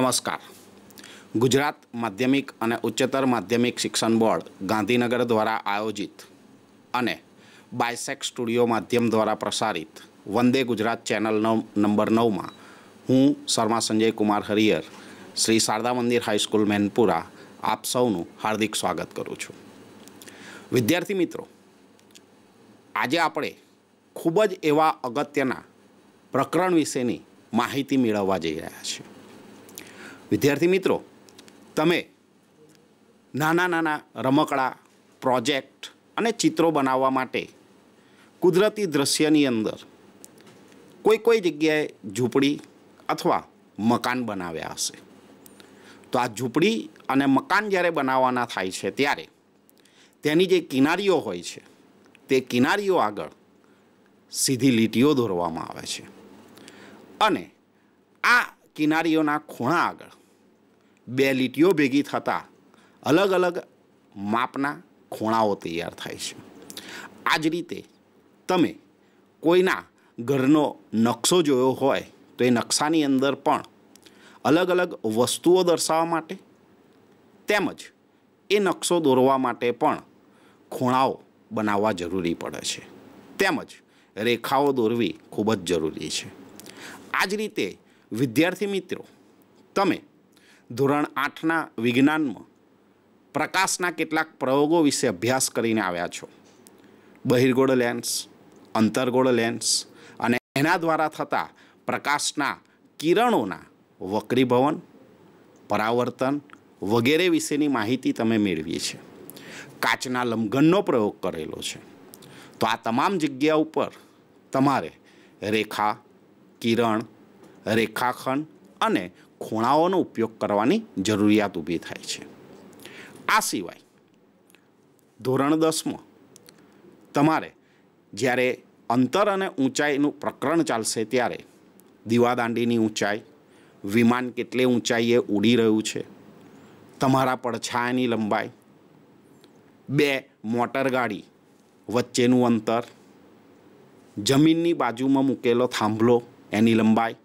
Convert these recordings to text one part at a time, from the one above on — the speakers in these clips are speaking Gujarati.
નમસ્કાર ગુજરાત માધ્યમિક અને ઉચ્ચતર માધ્યમિક શિક્ષણ બોર્ડ ગાંધીનગર દ્વારા આયોજિત અને બાયસેક સ્ટુડિયો માધ્યમ દ્વારા પ્રસારિત વંદે ગુજરાત ચેનલ નંબર નવમાં હું શર્મા સંજય કુમાર હરિયર શ્રી શારદા મંદિર હાઈસ્કૂલ મેનપુરા આપ સૌનું હાર્દિક સ્વાગત કરું છું વિદ્યાર્થી મિત્રો આજે આપણે ખૂબ જ એવા અગત્યના પ્રકરણ વિશેની માહિતી મેળવવા જઈ રહ્યા છીએ વિદ્યાર્થી મિત્રો તમે નાના નાના રમકડા પ્રોજેક્ટ અને ચિત્રો બનાવવા માટે કુદરતી દ્રશ્યની અંદર કોઈ કોઈ જગ્યાએ ઝૂંપડી અથવા મકાન બનાવ્યા હશે તો આ ઝૂંપડી અને મકાન જ્યારે બનાવવાના થાય છે ત્યારે તેની જે કિનારીઓ હોય છે તે કિનારીઓ આગળ સીધી લીટીઓ દોરવામાં આવે છે અને આ કિનારીઓના ખૂણા આગળ બે લીટીઓ ભેગી થતાં અલગ અલગ માપના ખૂણાઓ તૈયાર થાય છે આ જ રીતે તમે કોઈના ઘરનો નકશો જોયો હોય તો એ નકશાની અંદર પણ અલગ અલગ વસ્તુઓ દર્શાવવા માટે તેમજ એ નકશો દોરવા માટે પણ ખૂણાઓ બનાવવા જરૂરી પડે છે તેમજ રેખાઓ દોરવી ખૂબ જ જરૂરી છે આ જ રીતે વિદ્યાર્થી મિત્રો તમે ધોરણ આઠના વિજ્ઞાનમાં પ્રકાશના કેટલાક પ્રયોગો વિશે અભ્યાસ કરીને આવ્યા છો બહિર્ગોળ લેન્સ અંતર્ગોળ લેન્સ અને એના દ્વારા થતા પ્રકાશના કિરણોના વક્રીભવન પરાવર્તન વગેરે વિશેની માહિતી તમે મેળવી છે કાચના લંઘનનો પ્રયોગ કરેલો છે તો આ તમામ જગ્યા ઉપર તમારે રેખા કિરણ રેખાખંડ અને ખૂણાઓનો ઉપયોગ કરવાની જરૂરિયાત ઊભી થાય છે આ સિવાય ધોરણ દસમાં તમારે જ્યારે અંતર અને ઊંચાઈનું પ્રકરણ ચાલશે ત્યારે દીવાદાંડીની ઊંચાઈ વિમાન કેટલી ઊંચાઈએ ઉડી રહ્યું છે તમારા પડછાયાની લંબાઈ બે મોટરગાડી વચ્ચેનું અંતર જમીનની બાજુમાં મૂકેલો થાંભલો એની લંબાઈ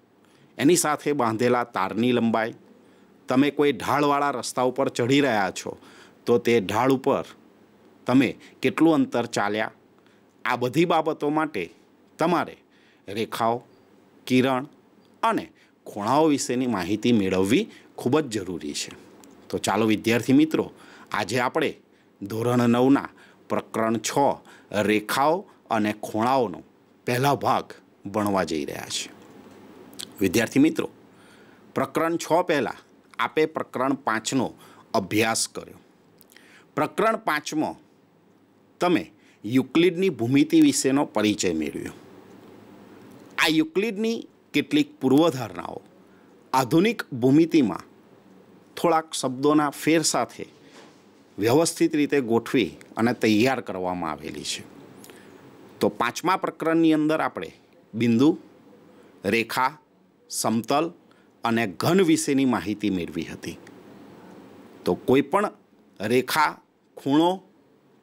એની સાથે બાંધેલા તારની લંબાઈ તમે કોઈ ઢાળવાળા રસ્તા ઉપર ચઢી રહ્યા છો તો તે ઢાળ ઉપર તમે કેટલું અંતર ચાલ્યા આ બધી બાબતો માટે તમારે રેખાઓ કિરણ અને ખૂણાઓ વિશેની માહિતી મેળવવી ખૂબ જ જરૂરી છે તો ચાલો વિદ્યાર્થી મિત્રો આજે આપણે ધોરણ નવના પ્રકરણ છ રેખાઓ અને ખૂણાઓનો પહેલા ભાગ ભણવા જઈ રહ્યા છીએ વિદ્યાર્થી મિત્રો પ્રકરણ છ પહેલાં આપે પ્રકરણ પાંચનો અભ્યાસ કર્યો પ્રકરણ પાંચમાં તમે યુક્લિડની ભૂમિતિ વિશેનો પરિચય મેળવ્યો આ યુક્લિડની કેટલીક પૂર્વધારણાઓ આધુનિક ભૂમિતિમાં થોડાક શબ્દોના ફેર સાથે વ્યવસ્થિત રીતે ગોઠવી અને તૈયાર કરવામાં આવેલી છે તો પાંચમા પ્રકરણની અંદર આપણે બિંદુ રેખા સમતલ અને ઘન વિશેની માહિતી મેળવી હતી તો કોઈપણ રેખા ખૂણો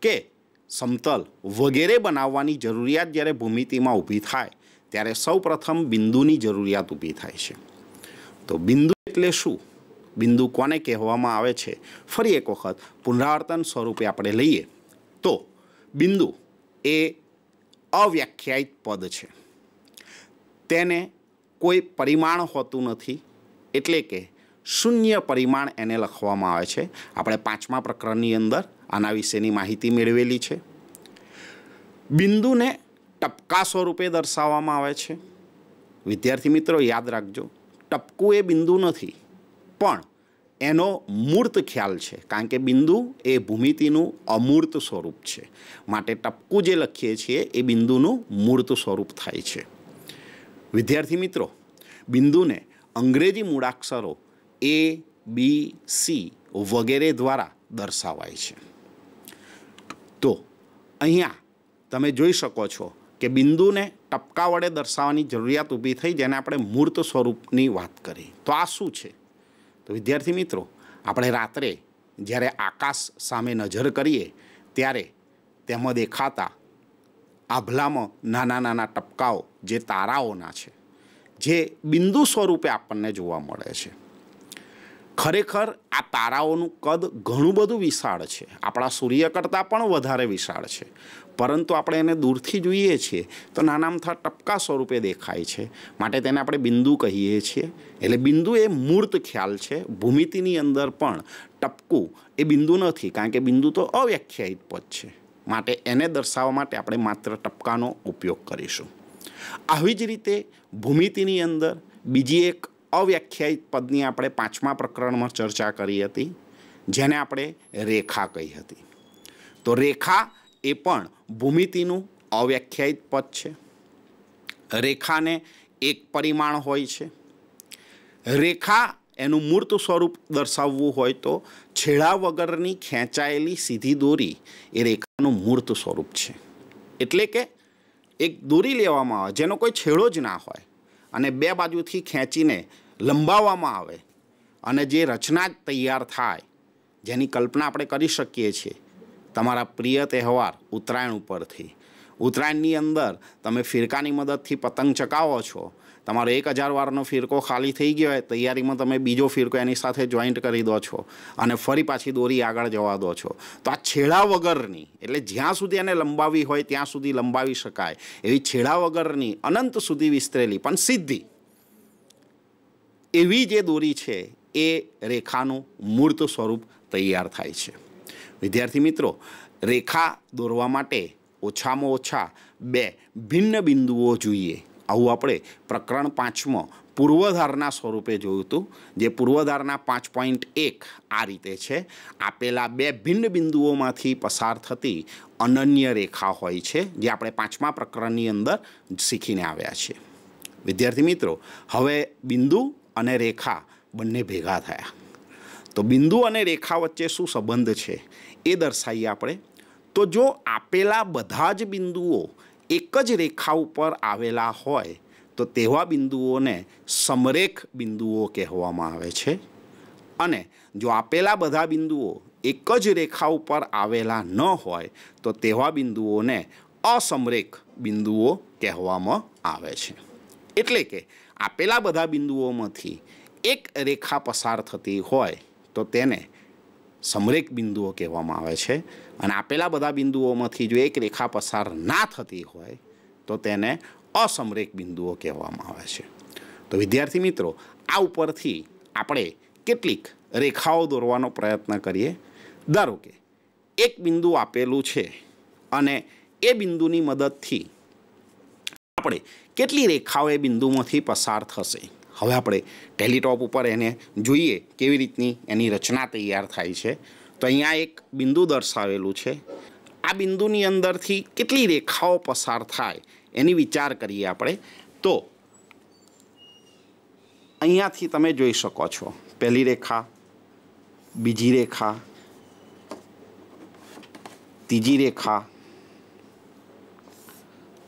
કે સમતલ વગેરે બનાવવાની જરૂરિયાત જ્યારે ભૂમિતિમાં ઊભી થાય ત્યારે સૌપ્રથમ બિંદુની જરૂરિયાત ઊભી થાય છે તો બિંદુ એટલે શું બિંદુ કોને કહેવામાં આવે છે ફરી એક વખત પુનરાવર્તન સ્વરૂપે આપણે લઈએ તો બિંદુ એ અવ્યાખ્યાયિત પદ છે તેને કોઈ પરિમાણ હોતું નથી એટલે કે શૂન્ય પરિમાણ એને લખવામાં આવે છે આપણે પાંચમા પ્રકરણની અંદર આના વિશેની માહિતી મેળવેલી છે બિંદુને ટપકા સ્વરૂપે દર્શાવવામાં આવે છે વિદ્યાર્થી મિત્રો યાદ રાખજો ટપકું એ બિંદુ નથી પણ એનો મૂર્ત ખ્યાલ છે કારણ કે બિંદુ એ ભૂમિતિનું અમૂર્ત સ્વરૂપ છે માટે ટપકું જે લખીએ છીએ એ બિંદુનું મૂર્ત સ્વરૂપ થાય છે વિદ્યાર્થી મિત્રો બિંદુને અંગ્રેજી મૂળાક્ષરો એ બી સી વગેરે દ્વારા દર્શાવાય છે તો અહીંયા તમે જોઈ શકો છો કે બિંદુને ટપકા વડે દર્શાવવાની જરૂરિયાત ઊભી થઈ જેને આપણે મૂર્ત સ્વરૂપની વાત કરી તો આ શું છે તો વિદ્યાર્થી મિત્રો આપણે રાત્રે જ્યારે આકાશ સામે નજર કરીએ ત્યારે તેમાં દેખાતા આભલામાં નાના નાના ટપકાઓ જે તારાઓના છે જે બિંદુ સ્વરૂપે આપણને જોવા મળે છે ખરેખર આ તારાઓનું કદ ઘણું બધું વિશાળ છે આપણા સૂર્ય કરતાં પણ વધારે વિશાળ છે પરંતુ આપણે એને દૂરથી જોઈએ છીએ તો નાનામથા ટપકા સ્વરૂપે દેખાય છે માટે તેને આપણે બિંદુ કહીએ છીએ એટલે બિંદુ એ મૂર્ત ખ્યાલ છે ભૂમિતિની અંદર પણ ટપકું એ બિંદુ નથી કારણ કે બિંદુ તો અવ્યાખ્યાયિત પદ છે માટે એને દર્શાવવા માટે આપણે માત્ર ટપકાનો ઉપયોગ કરીશું આવી જ રીતે ભૂમિતિની અંદર બીજી એક અવ્યાખ્યાયિત પદની આપણે પાંચમા પ્રકરણમાં ચર્ચા કરી હતી જેને આપણે રેખા કહી હતી તો રેખા એ પણ ભૂમિતિનું અવ્યાખ્યાયિત પદ છે રેખાને એક પરિમાણ હોય છે રેખા એનું મૂર્ત સ્વરૂપ દર્શાવવું હોય તો છેડા વગરની ખેંચાયેલી સીધી દોરી એ રેખાનું મૂર્ત સ્વરૂપ છે એટલે કે એક દોરી લેવામાં આવે જેનો કોઈ છેડો જ ના હોય અને બે બાજુથી ખેંચીને લંબાવવામાં આવે અને જે રચના તૈયાર થાય જેની કલ્પના આપણે કરી શકીએ છીએ તમારા પ્રિય તહેવાર ઉત્તરાયણ ઉપરથી ઉત્તરાયણની અંદર તમે ફિરકાની મદદથી પતંગ ચકાવો છો તમારે એક હજાર વારનો ફિરકો ખાલી થઈ ગયો હોય તૈયારીમાં તમે બીજો ફિરકો એની સાથે જોઈન્ટ કરી દો છો અને ફરી પાછી દોરી આગળ જવા દો છો તો આ છેડા વગરની એટલે જ્યાં સુધી એને લંબાવી હોય ત્યાં સુધી લંબાવી શકાય એવી છેડા વગરની અનંત સુધી વિસ્તરેલી પણ સિદ્ધિ એવી જે દોરી છે એ રેખાનું મૂર્ત સ્વરૂપ તૈયાર થાય છે વિદ્યાર્થી મિત્રો રેખા દોરવા માટે ઓછામાં ઓછા બે ભિન્ન બિંદુઓ જોઈએ આવું આપણે પ્રકરણ પાંચમાં પૂર્વધારના સ્વરૂપે જોયું હતું જે પૂર્વધારના પાંચ પોઈન્ટ એક આ રીતે છે આપેલા બે ભિન્ન બિંદુઓમાંથી પસાર થતી અનન્ય રેખા હોય છે જે આપણે પાંચમા પ્રકરણની અંદર શીખીને આવ્યા છીએ વિદ્યાર્થી મિત્રો હવે બિંદુ અને રેખા બંને ભેગા થયા તો બિંદુ અને રેખા વચ્ચે શું સંબંધ છે એ દર્શાવીએ આપણે તો જો આપેલા બધા જ બિંદુઓ એક જ રેખા ઉપર આવેલા હોય તો તેવા બિંદુઓને સમરેખ બિંદુઓ કહેવામાં આવે છે અને જો આપેલા બધા બિંદુઓ એક જ રેખા ઉપર આવેલા ન હોય તો તેવા બિંદુઓને અસમરેખ બિંદુઓ કહેવામાં આવે છે એટલે કે આપેલા બધા બિંદુઓમાંથી એક રેખા પસાર થતી હોય તો તેને સમરેખ બિંદુઓ કહેવામાં આવે છે અને આપેલા બધા બિંદુઓમાંથી જો એક રેખા પસાર ના થતી હોય તો તેને અસમરેક બિંદુઓ કહેવામાં આવે છે તો વિદ્યાર્થી મિત્રો આ ઉપરથી આપણે કેટલીક રેખાઓ દોરવાનો પ્રયત્ન કરીએ ધારો કે એક બિંદુ આપેલું છે અને એ બિંદુની મદદથી આપણે કેટલી રેખાઓ એ બિંદુમાંથી પસાર થશે હવે આપણે ટેલિટોપ ઉપર એને જોઈએ કેવી રીતની એની રચના તૈયાર થાય છે તો અહીંયા એક બિંદુ દર્શાવેલું છે આ બિંદુની અંદરથી કેટલી રેખાઓ પસાર થાય એની વિચાર કરીએ આપણે તો અહીંયાથી તમે જોઈ શકો છો પહેલી રેખા બીજી રેખા ત્રીજી રેખા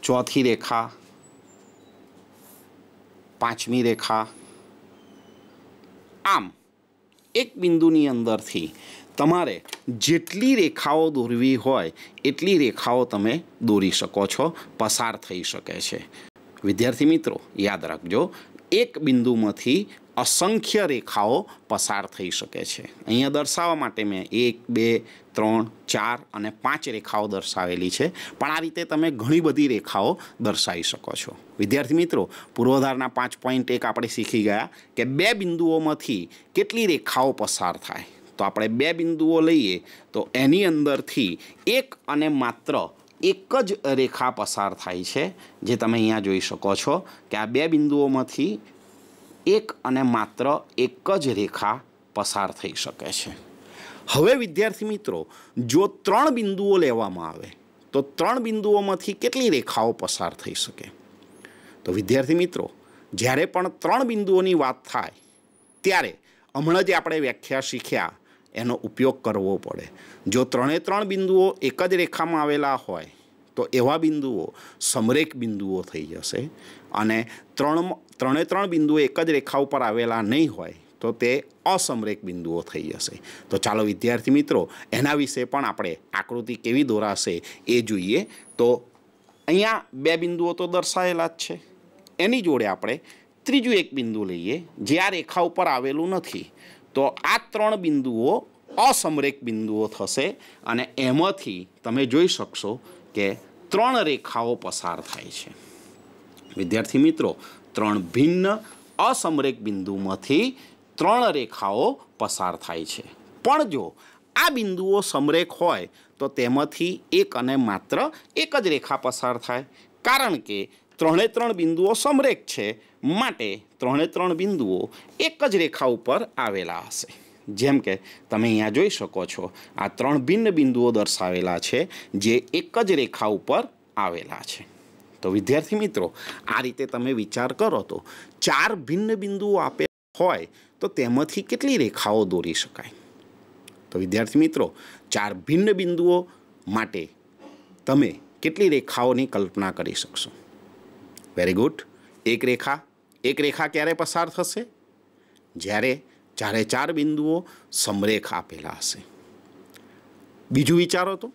ચોથી રેખા પાંચમી રેખા આમ એક બિંદુની અંદરથી તમારે જેટલી રેખાઓ દોરવી હોય એટલી રેખાઓ તમે દોરી શકો છો પસાર થઈ શકે છે વિદ્યાર્થી મિત્રો યાદ રાખજો એક બિંદુમાંથી અસંખ્ય રેખાઓ પસાર થઈ શકે છે અહીંયા દર્શાવવા માટે મેં એક બે ત્રણ ચાર અને પાંચ રેખાઓ દર્શાવેલી છે પણ આ રીતે તમે ઘણી બધી રેખાઓ દર્શાવી શકો છો વિદ્યાર્થી મિત્રો પૂર્વધારના પાંચ પોઈન્ટ એક આપણે શીખી ગયા કે બે બિંદુઓમાંથી કેટલી રેખાઓ પસાર થાય તો આપણે બે બિંદુઓ લઈએ તો એની અંદરથી એક અને માત્ર એક જ રેખા પસાર થાય છે જે તમે અહીંયા જોઈ શકો છો કે આ બે બિંદુઓમાંથી એક અને માત્ર એક જ રેખા પસાર થઈ શકે છે હવે વિદ્યાર્થી મિત્રો જો ત્રણ બિંદુઓ લેવામાં આવે તો ત્રણ બિંદુઓમાંથી કેટલી રેખાઓ પસાર થઈ શકે તો વિદ્યાર્થી મિત્રો જ્યારે પણ ત્રણ બિંદુઓની વાત થાય ત્યારે હમણાં જે આપણે વ્યાખ્યા શીખ્યા એનો ઉપયોગ કરવો પડે જો ત્રણે ત્રણ બિંદુઓ એક જ રેખામાં આવેલા હોય તો એવા બિંદુઓ સમરેક બિંદુઓ થઈ જશે અને ત્રણ ત્રણે ત્રણ બિંદુઓ એક જ રેખા ઉપર આવેલા નહીં હોય તો તે અસમરેક બિંદુઓ થઈ જશે તો ચાલો વિદ્યાર્થી મિત્રો એના વિશે પણ આપણે આકૃતિ કેવી દોરાશે એ જોઈએ તો અહીંયા બે બિંદુઓ તો દર્શાયેલા જ છે એની જોડે આપણે ત્રીજું એક બિંદુ લઈએ જે આ રેખા ઉપર આવેલું નથી તો આ ત્રણ બિંદુઓ અસમરેક બિંદુઓ થશે અને એમાંથી તમે જોઈ શકશો કે ત્રણ રેખાઓ પસાર થાય છે વિદ્યાર્થી મિત્રો ત્રણ ભિન્ન અસમરેક બિંદુમાંથી ત્રણ રેખાઓ પસાર થાય છે પણ જો આ બિંદુઓ સમરેખ હોય તો તેમાંથી એક અને માત્ર એક જ રેખા પસાર થાય કારણ કે ત્રણે ત્રણ બિંદુઓ સમરેખ છે માટે ત્રણે ત્રણ બિંદુઓ એક જ રેખા ઉપર આવેલા હશે જેમ કે તમે અહીંયા જોઈ શકો છો આ ત્રણ ભિન્ન બિંદુઓ દર્શાવેલા છે જે એક જ રેખા ઉપર આવેલા છે તો વિદ્યાર્થી મિત્રો આ રીતે તમે વિચાર કરો તો ચાર ભિન્ન બિંદુઓ આપે હોય તો તેમાંથી કેટલી રેખાઓ દોરી શકાય તો વિદ્યાર્થી મિત્રો ચાર ભિન્ન બિંદુઓ માટે તમે કેટલી રેખાઓની કલ્પના કરી શકશો वेरी गुड एक रेखा एक रेखा क्य पसार जयरे चार चार बिंदुओं समरेख आपेला हे बीजू विचारो तो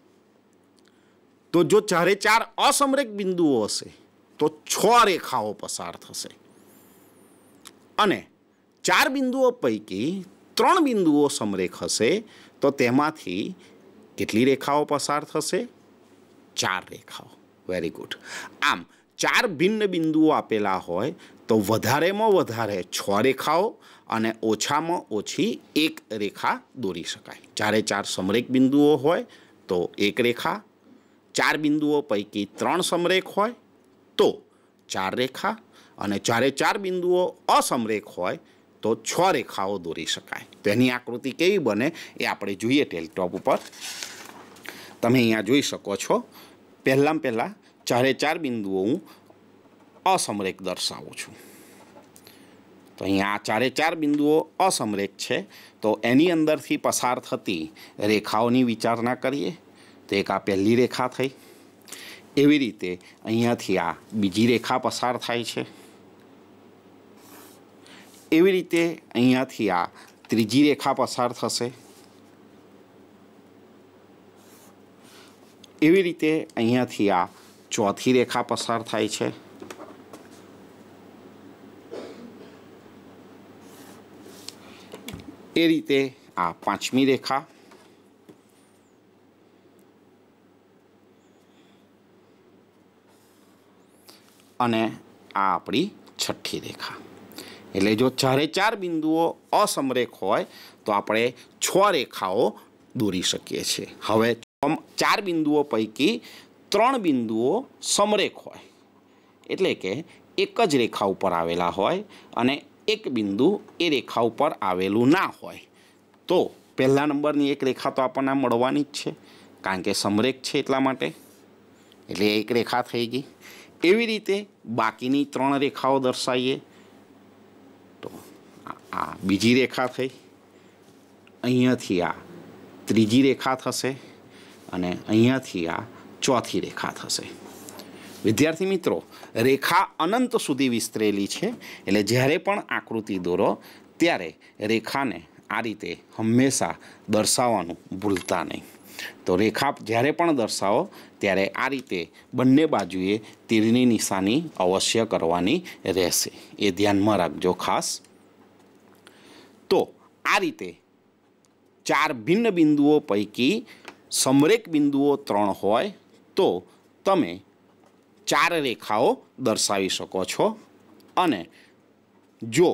तो जो चार चार असमरेख बिंदुओं हे तो छेखाओ पसार अने चार बिंदुओं पैकी त्र बिंदुओं समरेख हे तो के रेखाओ पसार चार रेखाओ वेरी गुड आम ચાર ભિન્ન બિંદુઓ આપેલા હોય તો વધારેમાં વધારે છ રેખાઓ અને ઓછામાં ઓછી એક રેખા દોરી શકાય જ્યારે ચાર સમરેક બિંદુઓ હોય તો એક રેખા ચાર બિંદુઓ પૈકી ત્રણ સમરેખ હોય તો ચાર રેખા અને જ્યારે ચાર બિંદુઓ અસમરેખ હોય તો છ રેખાઓ દોરી શકાય તો એની આકૃતિ કેવી બને એ આપણે જોઈએ ટેલટોપ ઉપર તમે અહીંયા જોઈ શકો છો પહેલાં પહેલાં ચારે ચાર બિંદુઓ હું અસમરેક દર્શાવું છું તો અહીંયા આ ચારે ચાર બિંદુઓ અસમરેક છે તો એની અંદરથી પસાર થતી રેખાઓની વિચારણા કરીએ તો એક આ પહેલી રેખા થઈ એવી રીતે અહીંયાથી આ બીજી રેખા પસાર થાય છે એવી રીતે અહીંયાથી આ ત્રીજી રેખા પસાર થશે એવી રીતે અહીંયાથી આ ચોથી રેખા પસાર થાય છે એ રીતે આ પાંચમી રેખા અને આ આપણી છઠ્ઠી રેખા એટલે જો ચારે ચાર બિંદુઓ અસમરેખ હોય તો આપણે છ રેખાઓ દોરી શકીએ છીએ હવે ચાર બિંદુઓ પૈકી ત્રણ બિંદુઓ સમરેખ હોય એટલે કે એક જ રેખા ઉપર આવેલા હોય અને એક બિંદુ એ રેખા ઉપર આવેલું ના હોય તો પહેલા નંબરની એક રેખા તો આપણને મળવાની જ છે કારણ કે સમરેખ છે એટલા માટે એટલે એક રેખા થઈ ગઈ એવી રીતે બાકીની ત્રણ રેખાઓ દર્શાવીએ તો આ બીજી રેખા થઈ અહીંયાથી આ ત્રીજી રેખા થશે અને અહીંયાથી આ ચોથી રેખા થશે વિદ્યાર્થી મિત્રો રેખા અનંત સુધી વિસ્તરેલી છે એટલે જ્યારે પણ આકૃતિ દોરો ત્યારે રેખાને આ રીતે હંમેશા દર્શાવવાનું ભૂલતા નહીં તો રેખા જ્યારે પણ દર્શાવો ત્યારે આ રીતે બંને બાજુએ તીરની નિશાની અવશ્ય કરવાની રહેશે એ ધ્યાનમાં રાખજો ખાસ તો આ રીતે ચાર ભિન્ન બિંદુઓ પૈકી સમરેક બિંદુઓ ત્રણ હોય તો તમે ચાર રેખાઓ દર્શાવી શકો છો અને જો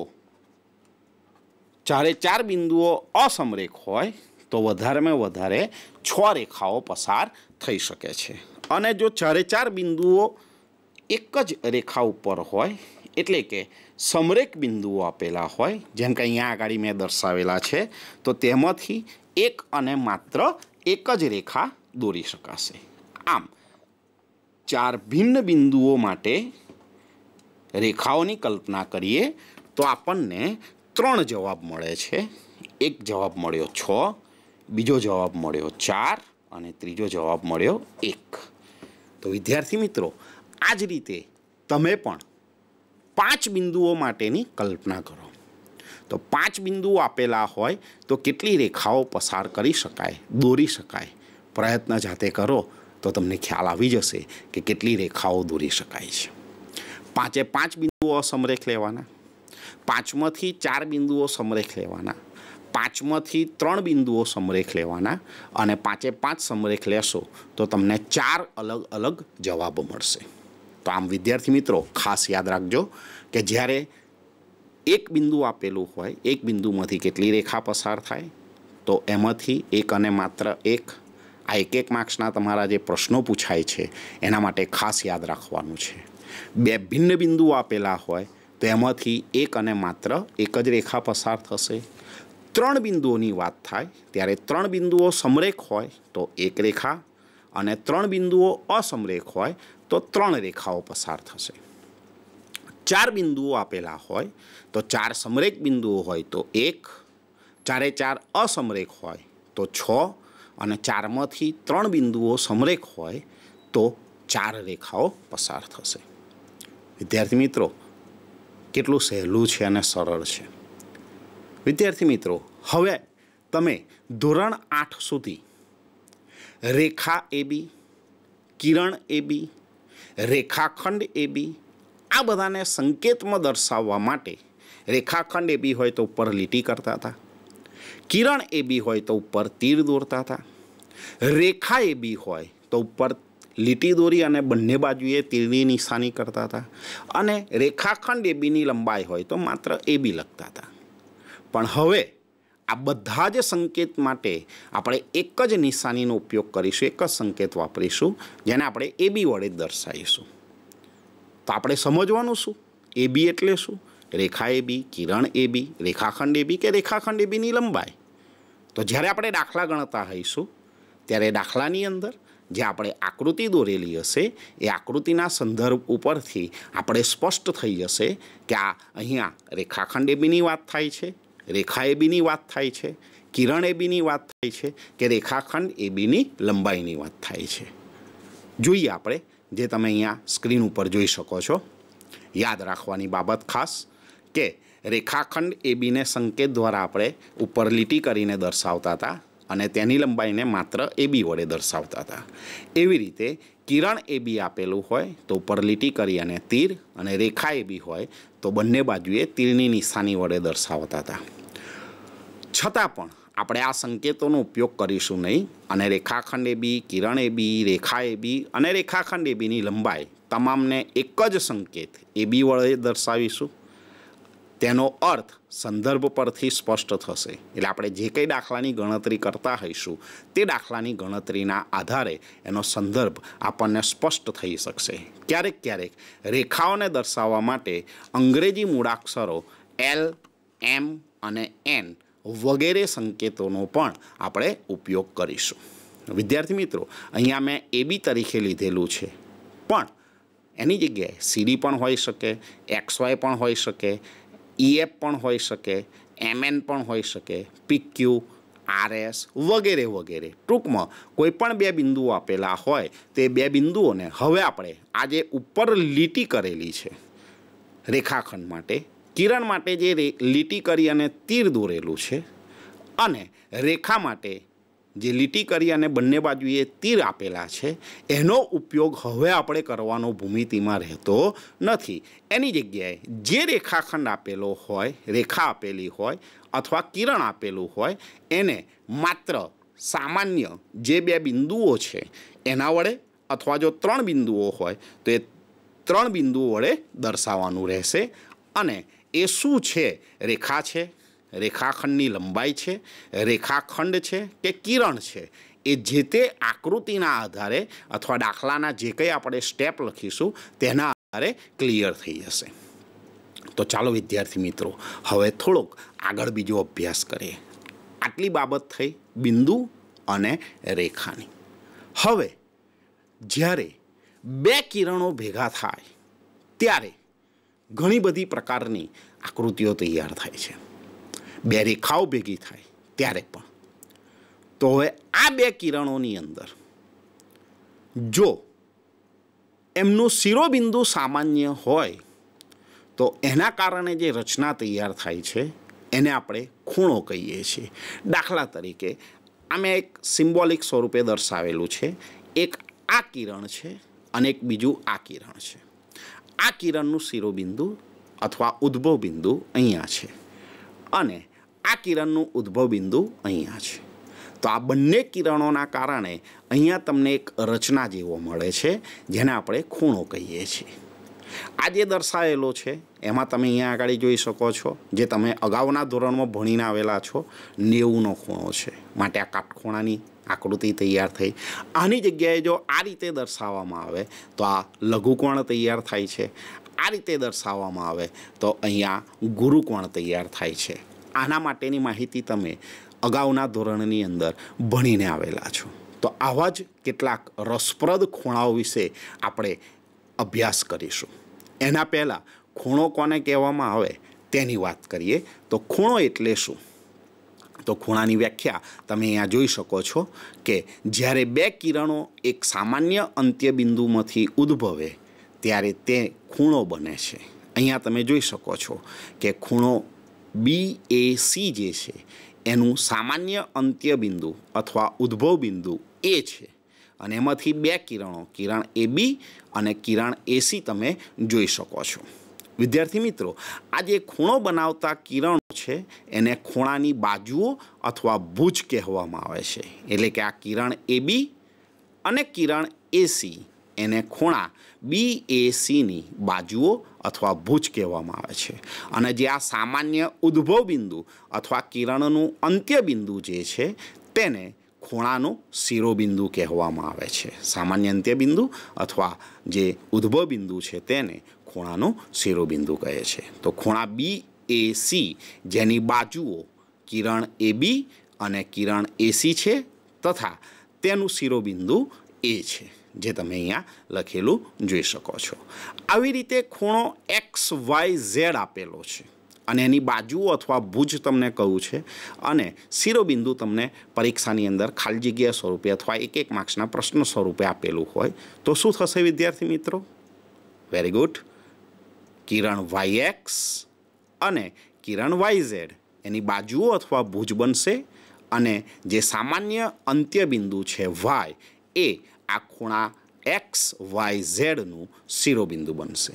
જ્યારે ચાર બિંદુઓ અસમરેખ હોય તો વધારેમાં વધારે છ રેખાઓ પસાર થઈ શકે છે અને જો ચારે ચાર બિંદુઓ એક જ રેખા ઉપર હોય એટલે કે સમરેક બિંદુઓ આપેલા હોય જેમ કે અહીંયા આગળ મેં દર્શાવેલા છે તો તેમાંથી એક અને માત્ર એક જ રેખા દોરી શકાશે આમ ચાર ભિન્ન બિંદુઓ માટે રેખાઓની કલ્પના કરીએ તો આપણને ત્રણ જવાબ મળે છે એક જવાબ મળ્યો છ બીજો જવાબ મળ્યો ચાર અને ત્રીજો જવાબ મળ્યો એક તો વિદ્યાર્થી મિત્રો આ જ રીતે તમે પણ પાંચ બિંદુઓ માટેની કલ્પના કરો તો પાંચ બિંદુઓ આપેલા હોય તો કેટલી રેખાઓ પસાર કરી શકાય દોરી શકાય પ્રયત્ન જાતે કરો તો તમને ખ્યાલ આવી જશે કે કેટલી રેખાઓ દોરી શકાય છે પાંચે પાંચ બિંદુઓ સમરેખ લેવાના પાંચમાંથી ચાર બિંદુઓ સમરેખ લેવાના પાંચમાંથી ત્રણ બિંદુઓ સમરેખ લેવાના અને પાંચે પાંચ સમરેખ લેશો તો તમને ચાર અલગ અલગ જવાબો મળશે તો આમ વિદ્યાર્થી મિત્રો ખાસ યાદ રાખજો કે જ્યારે એક બિંદુ આપેલું હોય એક બિંદુમાંથી કેટલી રેખા પસાર થાય તો એમાંથી એક અને માત્ર એક આ એક એક માર્ક્સના તમારા જે પ્રશ્નો પૂછાય છે એના માટે ખાસ યાદ રાખવાનું છે બે ભિન્ન બિંદુ આપેલા હોય તો એમાંથી એક અને માત્ર એક જ રેખા પસાર થશે ત્રણ બિંદુઓની વાત થાય ત્યારે ત્રણ બિંદુઓ સમરેખ હોય તો એક રેખા અને ત્રણ બિંદુઓ અસમરેખ હોય તો ત્રણ રેખાઓ પસાર થશે ચાર બિંદુઓ આપેલા હોય તો ચાર સમરેખ બિંદુઓ હોય તો એક ચારે ચાર અસમરેખ હોય તો છ અને ચારમાંથી ત્રણ બિંદુઓ સમરેખ હોય તો ચાર રેખાઓ પસાર થશે વિદ્યાર્થી મિત્રો કેટલું સહેલું છે અને સરળ છે વિદ્યાર્થી મિત્રો હવે તમે ધોરણ આઠ સુધી રેખા એ બી કિરણ એ બી રેખાખંડ એ બી આ બધાને સંકેતમાં દર્શાવવા માટે રેખાખંડ એ બી હોય તો ઉપર લીટી કરતા હતા કિરણ એ બી હોય તો ઉપર તીર દોરતા હતા રેખા એ બી હોય તો ઉપર લીટી દોરી અને બંને બાજુએ તીરની નિશાની કરતા હતા અને રેખાખંડ એ બીની લંબાઈ હોય તો માત્ર એ બી લખતા હતા પણ હવે આ બધા જ સંકેત માટે આપણે એક જ નિશાનીનો ઉપયોગ કરીશું એક જ સંકેત વાપરીશું જેને આપણે એ બી વડે દર્શાવીશું તો આપણે સમજવાનું શું એ બી એટલે શું રેખા એ બી કિરણ એ બી રેખાખંડ એ બી કે રેખાખંડ એ બીની લંબાઈ તો જ્યારે આપણે દાખલા ગણતા હઈશું ત્યારે દાખલાની અંદર જે આપણે આકૃતિ દોરેલી હશે એ આકૃતિના સંદર્ભ ઉપરથી આપણે સ્પષ્ટ થઈ જશે કે આ અહીંયા રેખાખંડ એબીની વાત થાય છે રેખા એબીની વાત થાય છે કિરણ એબીની વાત થાય છે કે રેખાખંડ એબીની લંબાઈની વાત થાય છે જોઈએ આપણે જે તમે અહીંયા સ્ક્રીન ઉપર જોઈ શકો છો યાદ રાખવાની બાબત ખાસ કે રેખાખંડ એ બીને સંકેત દ્વારા આપણે ઉપર લીટી કરીને દર્શાવતા હતા અને તેની લંબાઈને માત્ર એ બી વડે દર્શાવતા હતા એવી રીતે કિરણ એ બી આપેલું હોય તો ઉપર લીટી કરી અને તીર અને રેખા એ બી હોય તો બંને બાજુએ તીરની નિશાની વડે દર્શાવતા હતા છતાં પણ આપણે આ સંકેતોનો ઉપયોગ કરીશું નહીં અને રેખાખંડ એ બી કિરણ એ બી રેખા એ બી અને રેખાખંડ એ બીની લંબાઈ તમામને એક જ સંકેત એ બી વડે દર્શાવીશું તેનો અર્થ સંદર્ભ પરથી સ્પષ્ટ થશે એટલે આપણે જે કંઈ દાખલાની ગણતરી કરતા હોઈશું તે દાખલાની ગણતરીના આધારે એનો સંદર્ભ આપણને સ્પષ્ટ થઈ શકશે ક્યારેક ક્યારેક રેખાઓને દર્શાવવા માટે અંગ્રેજી મૂળાક્ષરો એલ એમ અને એન વગેરે સંકેતોનો પણ આપણે ઉપયોગ કરીશું વિદ્યાર્થી મિત્રો અહીંયા મેં એબી તરીકે લીધેલું છે પણ એની જગ્યાએ સીડી પણ હોઈ શકે એક્સ વાય પણ હોઈ શકે ઈએફ પણ હોઈ શકે એમએન પણ હોઈ શકે પીક્યુ આરએસ વગેરે વગેરે ટૂંકમાં કોઈ પણ બે બિંદુઓ આપેલા હોય તે બે બિંદુઓને હવે આપણે આજે ઉપર લીટી કરેલી છે રેખાખંડ માટે કિરણ માટે જે લીટી કરી અને તીર દોરેલું છે અને રેખા માટે જે લીટી કરી અને બંને બાજુએ તીર આપેલા છે એનો ઉપયોગ હવે આપણે કરવાનો ભૂમિતિમાં રહેતો નથી એની જગ્યાએ જે રેખાખંડ આપેલો હોય રેખા આપેલી હોય અથવા કિરણ આપેલું હોય એને માત્ર સામાન્ય જે બે બિંદુઓ છે એના વડે અથવા જો ત્રણ બિંદુઓ હોય તો એ ત્રણ બિંદુઓ વડે દર્શાવવાનું રહેશે અને એ શું છે રેખા છે રેખાખંડની લંબાઈ છે રેખાખંડ છે કે કિરણ છે એ જે તે આકૃતિના આધારે અથવા દાખલાના જે કંઈ આપણે સ્ટેપ લખીશું તેના આધારે ક્લિયર થઈ જશે તો ચાલો વિદ્યાર્થી મિત્રો હવે થોડોક આગળ બીજો અભ્યાસ કરીએ આટલી બાબત થઈ બિંદુ અને રેખાની હવે જ્યારે બે કિરણો ભેગા થાય ત્યારે ઘણી બધી પ્રકારની આકૃતિઓ તૈયાર થાય છે બે રેખાઓ ભેગી થાય ત્યારે પણ તો હવે આ બે કિરણોની અંદર જો એમનું શિરોબિંદુ સામાન્ય હોય તો એના કારણે જે રચના તૈયાર થાય છે એને આપણે ખૂણો કહીએ છીએ દાખલા તરીકે આમે એક સિમ્બોલિક સ્વરૂપે દર્શાવેલું છે એક આ કિરણ છે અને એક બીજું આ કિરણ છે આ કિરણનું શિરોબિંદુ અથવા ઉદ્ભવ બિંદુ અહીંયા છે અને આ કિરણનું ઉદ્ભવ બિંદુ અહીંયા છે તો આ બંને કિરણોના કારણે અહીંયા તમને એક રચના જેવો મળે છે જેને આપણે ખૂણો કહીએ છીએ આ જે દર્શાવેલો છે એમાં તમે અહીંયા આગળ જોઈ શકો છો જે તમે અગાઉના ધોરણમાં ભણીને આવેલા છો નેવુંનો ખૂણો છે માટે આ કાટખૂણાની આકૃતિ તૈયાર થઈ આની જગ્યાએ જો આ રીતે દર્શાવવામાં આવે તો આ લઘુકોણ તૈયાર થાય છે આ રીતે દર્શાવવામાં આવે તો અહીંયા ગુરુકોણ તૈયાર થાય છે આના માટેની માહિતી તમે અગાઉના ધોરણની અંદર ભણીને આવેલા છો તો આવા જ કેટલાક રસપ્રદ ખૂણાઓ વિશે આપણે અભ્યાસ કરીશું એના પહેલાં ખૂણો કોને કહેવામાં આવે તેની વાત કરીએ તો ખૂણો એટલે શું તો ખૂણાની વ્યાખ્યા તમે અહીંયા જોઈ શકો છો કે જ્યારે બે કિરણો એક સામાન્ય અંત્યબિંદુમાંથી ઉદ્ભવે ત્યારે તે ખૂણો બને છે અહીંયા તમે જોઈ શકો છો કે ખૂણો બી એ સી જે છે એનું સામાન્ય અંત્ય બિંદુ અથવા ઉદ્ભવ બિંદુ એ છે અને એમાંથી બે કિરણો કિરણ એ બી અને કિરણ એસી તમે જોઈ શકો છો વિદ્યાર્થી મિત્રો આ જે ખૂણો બનાવતા કિરણો છે એને ખૂણાની બાજુઓ અથવા ભૂજ કહેવામાં આવે છે એટલે કે આ કિરણ એ બી અને કિરણ એસી એને ખૂણા બી એ સીની બાજુઓ અથવા ભૂજ કહેવામાં આવે છે અને જે આ સામાન્ય ઉદ્ભવ બિંદુ અથવા કિરણનું અંત્ય બિંદુ જે છે તેને ખૂણાનું શિરોબિંદુ કહેવામાં આવે છે સામાન્ય અંત્યબિંદુ અથવા જે ઉદ્ભવ બિંદુ છે તેને ખૂણાનું શિરોબિંદુ કહે છે તો ખૂણા બી એ સી જેની બાજુઓ કિરણ એ બી અને કિરણ એસી છે તથા તેનું શિરોબિંદુ એ છે જે તમે અહીંયા લખેલું જોઈ શકો છો આવી રીતે ખૂણો એક્સ વાય ઝેડ આપેલો છે અને એની બાજુ અથવા ભુજ તમને કહ્યું છે અને શિરોબિંદુ તમને પરીક્ષાની અંદર ખાલી જગ્યા સ્વરૂપે અથવા એક એક માર્ક્સના પ્રશ્ન સ્વરૂપે આપેલું હોય તો શું થશે વિદ્યાર્થી મિત્રો વેરી ગુડ કિરણ વાય એક્સ અને કિરણ વાય ઝેડ એની બાજુઓ અથવા ભુજ બનશે અને જે સામાન્ય અંત્યબિંદુ છે વાય એ આ ખૂણા એક્સ વાય ઝેડનું શિરોબિંદુ બનશે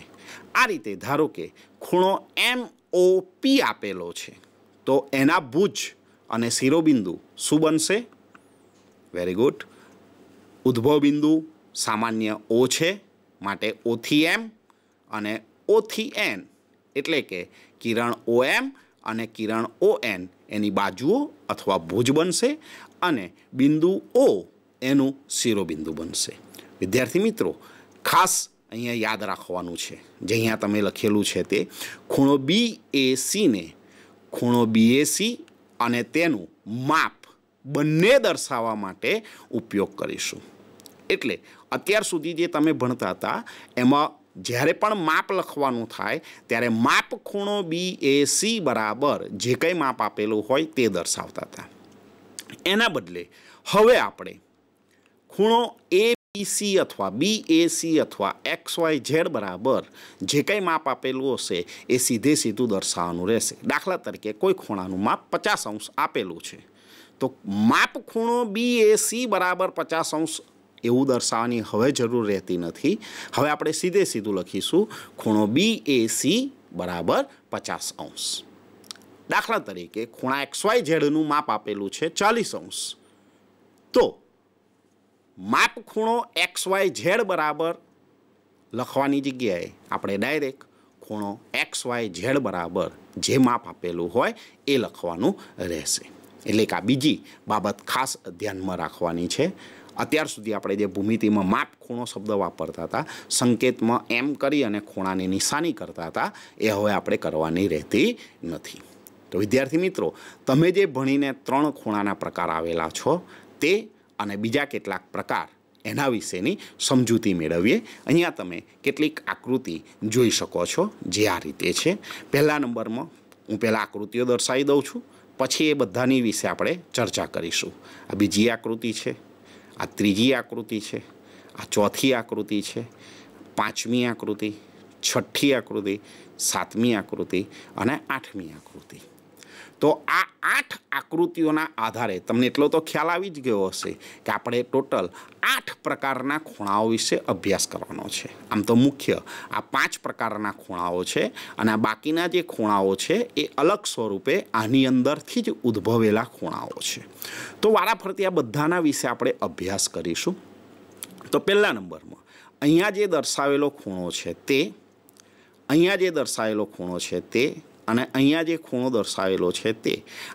આ રીતે ધારો કે ખૂણો એમ ઓ પી આપેલો છે તો એના ભુજ અને શિરોબિંદુ શું બનશે વેરી ગુડ ઉદ્ભવ બિંદુ સામાન્ય ઓ છે માટે ઓથી એમ અને ઓથી એન એટલે કે કિરણ ઓ એમ અને કિરણ ઓ એન એની બાજુઓ અથવા ભુજ બનશે અને બિંદુ ઓ એનું શિરોબિંદુ બનશે વિદ્યાર્થી મિત્રો ખાસ અહીંયા યાદ રાખવાનું છે જે અહીંયા તમે લખેલું છે તે ખૂણો બી એ સીને ખૂણો બી એ સી અને તેનું માપ બંને દર્શાવવા માટે ઉપયોગ કરીશું એટલે અત્યાર સુધી જે તમે ભણતા હતા એમાં જ્યારે પણ માપ લખવાનું થાય ત્યારે માપ ખૂણો બી એ સી બરાબર જે કંઈ માપ આપેલું હોય તે દર્શાવતા હતા એના બદલે હવે આપણે ખૂણો એ સી અથવા બી એ સી અથવા એક્સ વાય ઝેડ બરાબર જે કંઈ માપ આપેલું હશે એ સીધે સીધું દર્શાવવાનું રહેશે દાખલા તરીકે કોઈ ખૂણાનું માપ પચાસ અંશ આપેલું છે તો માપ ખૂણો બી એ સી બરાબર પચાસ અંશ એવું દર્શાવવાની હવે જરૂર રહેતી નથી હવે આપણે સીધે સીધું લખીશું ખૂણો બી એ સી બરાબર પચાસ અંશ દાખલા તરીકે ખૂણા એક્સ વાય ઝેડનું માપ આપેલું છે ચાલીસ અંશ તો માપ ખૂણો એક્સ વાય ઝેડ બરાબર લખવાની જગ્યાએ આપણે ડાયરેક્ટ ખૂણો એક્સ વાય ઝેડ બરાબર જે માપ આપેલું હોય એ લખવાનું રહેશે એટલે કે આ બીજી બાબત ખાસ ધ્યાનમાં રાખવાની છે અત્યાર સુધી આપણે જે ભૂમિતિમાં માપ ખૂણો શબ્દ વાપરતા હતા સંકેતમાં એમ કરી અને ખૂણાની નિશાની કરતા હતા એ હવે આપણે કરવાની રહેતી નથી તો વિદ્યાર્થી મિત્રો તમે જે ભણીને ત્રણ ખૂણાના પ્રકાર આવેલા છો તે અને બીજા કેટલાક પ્રકાર એના વિશેની સમજૂતી મેળવીએ અહીંયા તમે કેટલીક આકૃતિ જોઈ શકો છો જે આ રીતે છે પહેલા નંબરમાં હું પહેલાં આકૃતિઓ દર્શાવી દઉં છું પછી એ બધાની વિશે આપણે ચર્ચા કરીશું આ બીજી આકૃતિ છે આ ત્રીજી આકૃતિ છે આ ચોથી આકૃતિ છે પાંચમી આકૃતિ છઠ્ઠી આકૃતિ સાતમી આકૃતિ અને આઠમી આકૃતિ તો આ આઠ આકૃતિઓના આધારે તમને એટલો તો ખ્યાલ આવી જ ગયો હશે કે આપણે ટોટલ આઠ પ્રકારના ખૂણાઓ વિશે અભ્યાસ કરવાનો છે આમ તો મુખ્ય આ પાંચ પ્રકારના ખૂણાઓ છે અને આ બાકીના જે ખૂણાઓ છે એ અલગ સ્વરૂપે આની અંદરથી જ ઉદ્ભવેલા ખૂણાઓ છે તો વારાફરતી આ બધાના વિશે આપણે અભ્યાસ કરીશું તો પહેલા નંબરમાં અહીંયા જે દર્શાવેલો ખૂણો છે તે અહીંયા જે દર્શાવેલો ખૂણો છે તે અને અહીંયા જે ખૂણો દર્શાવેલો છે તે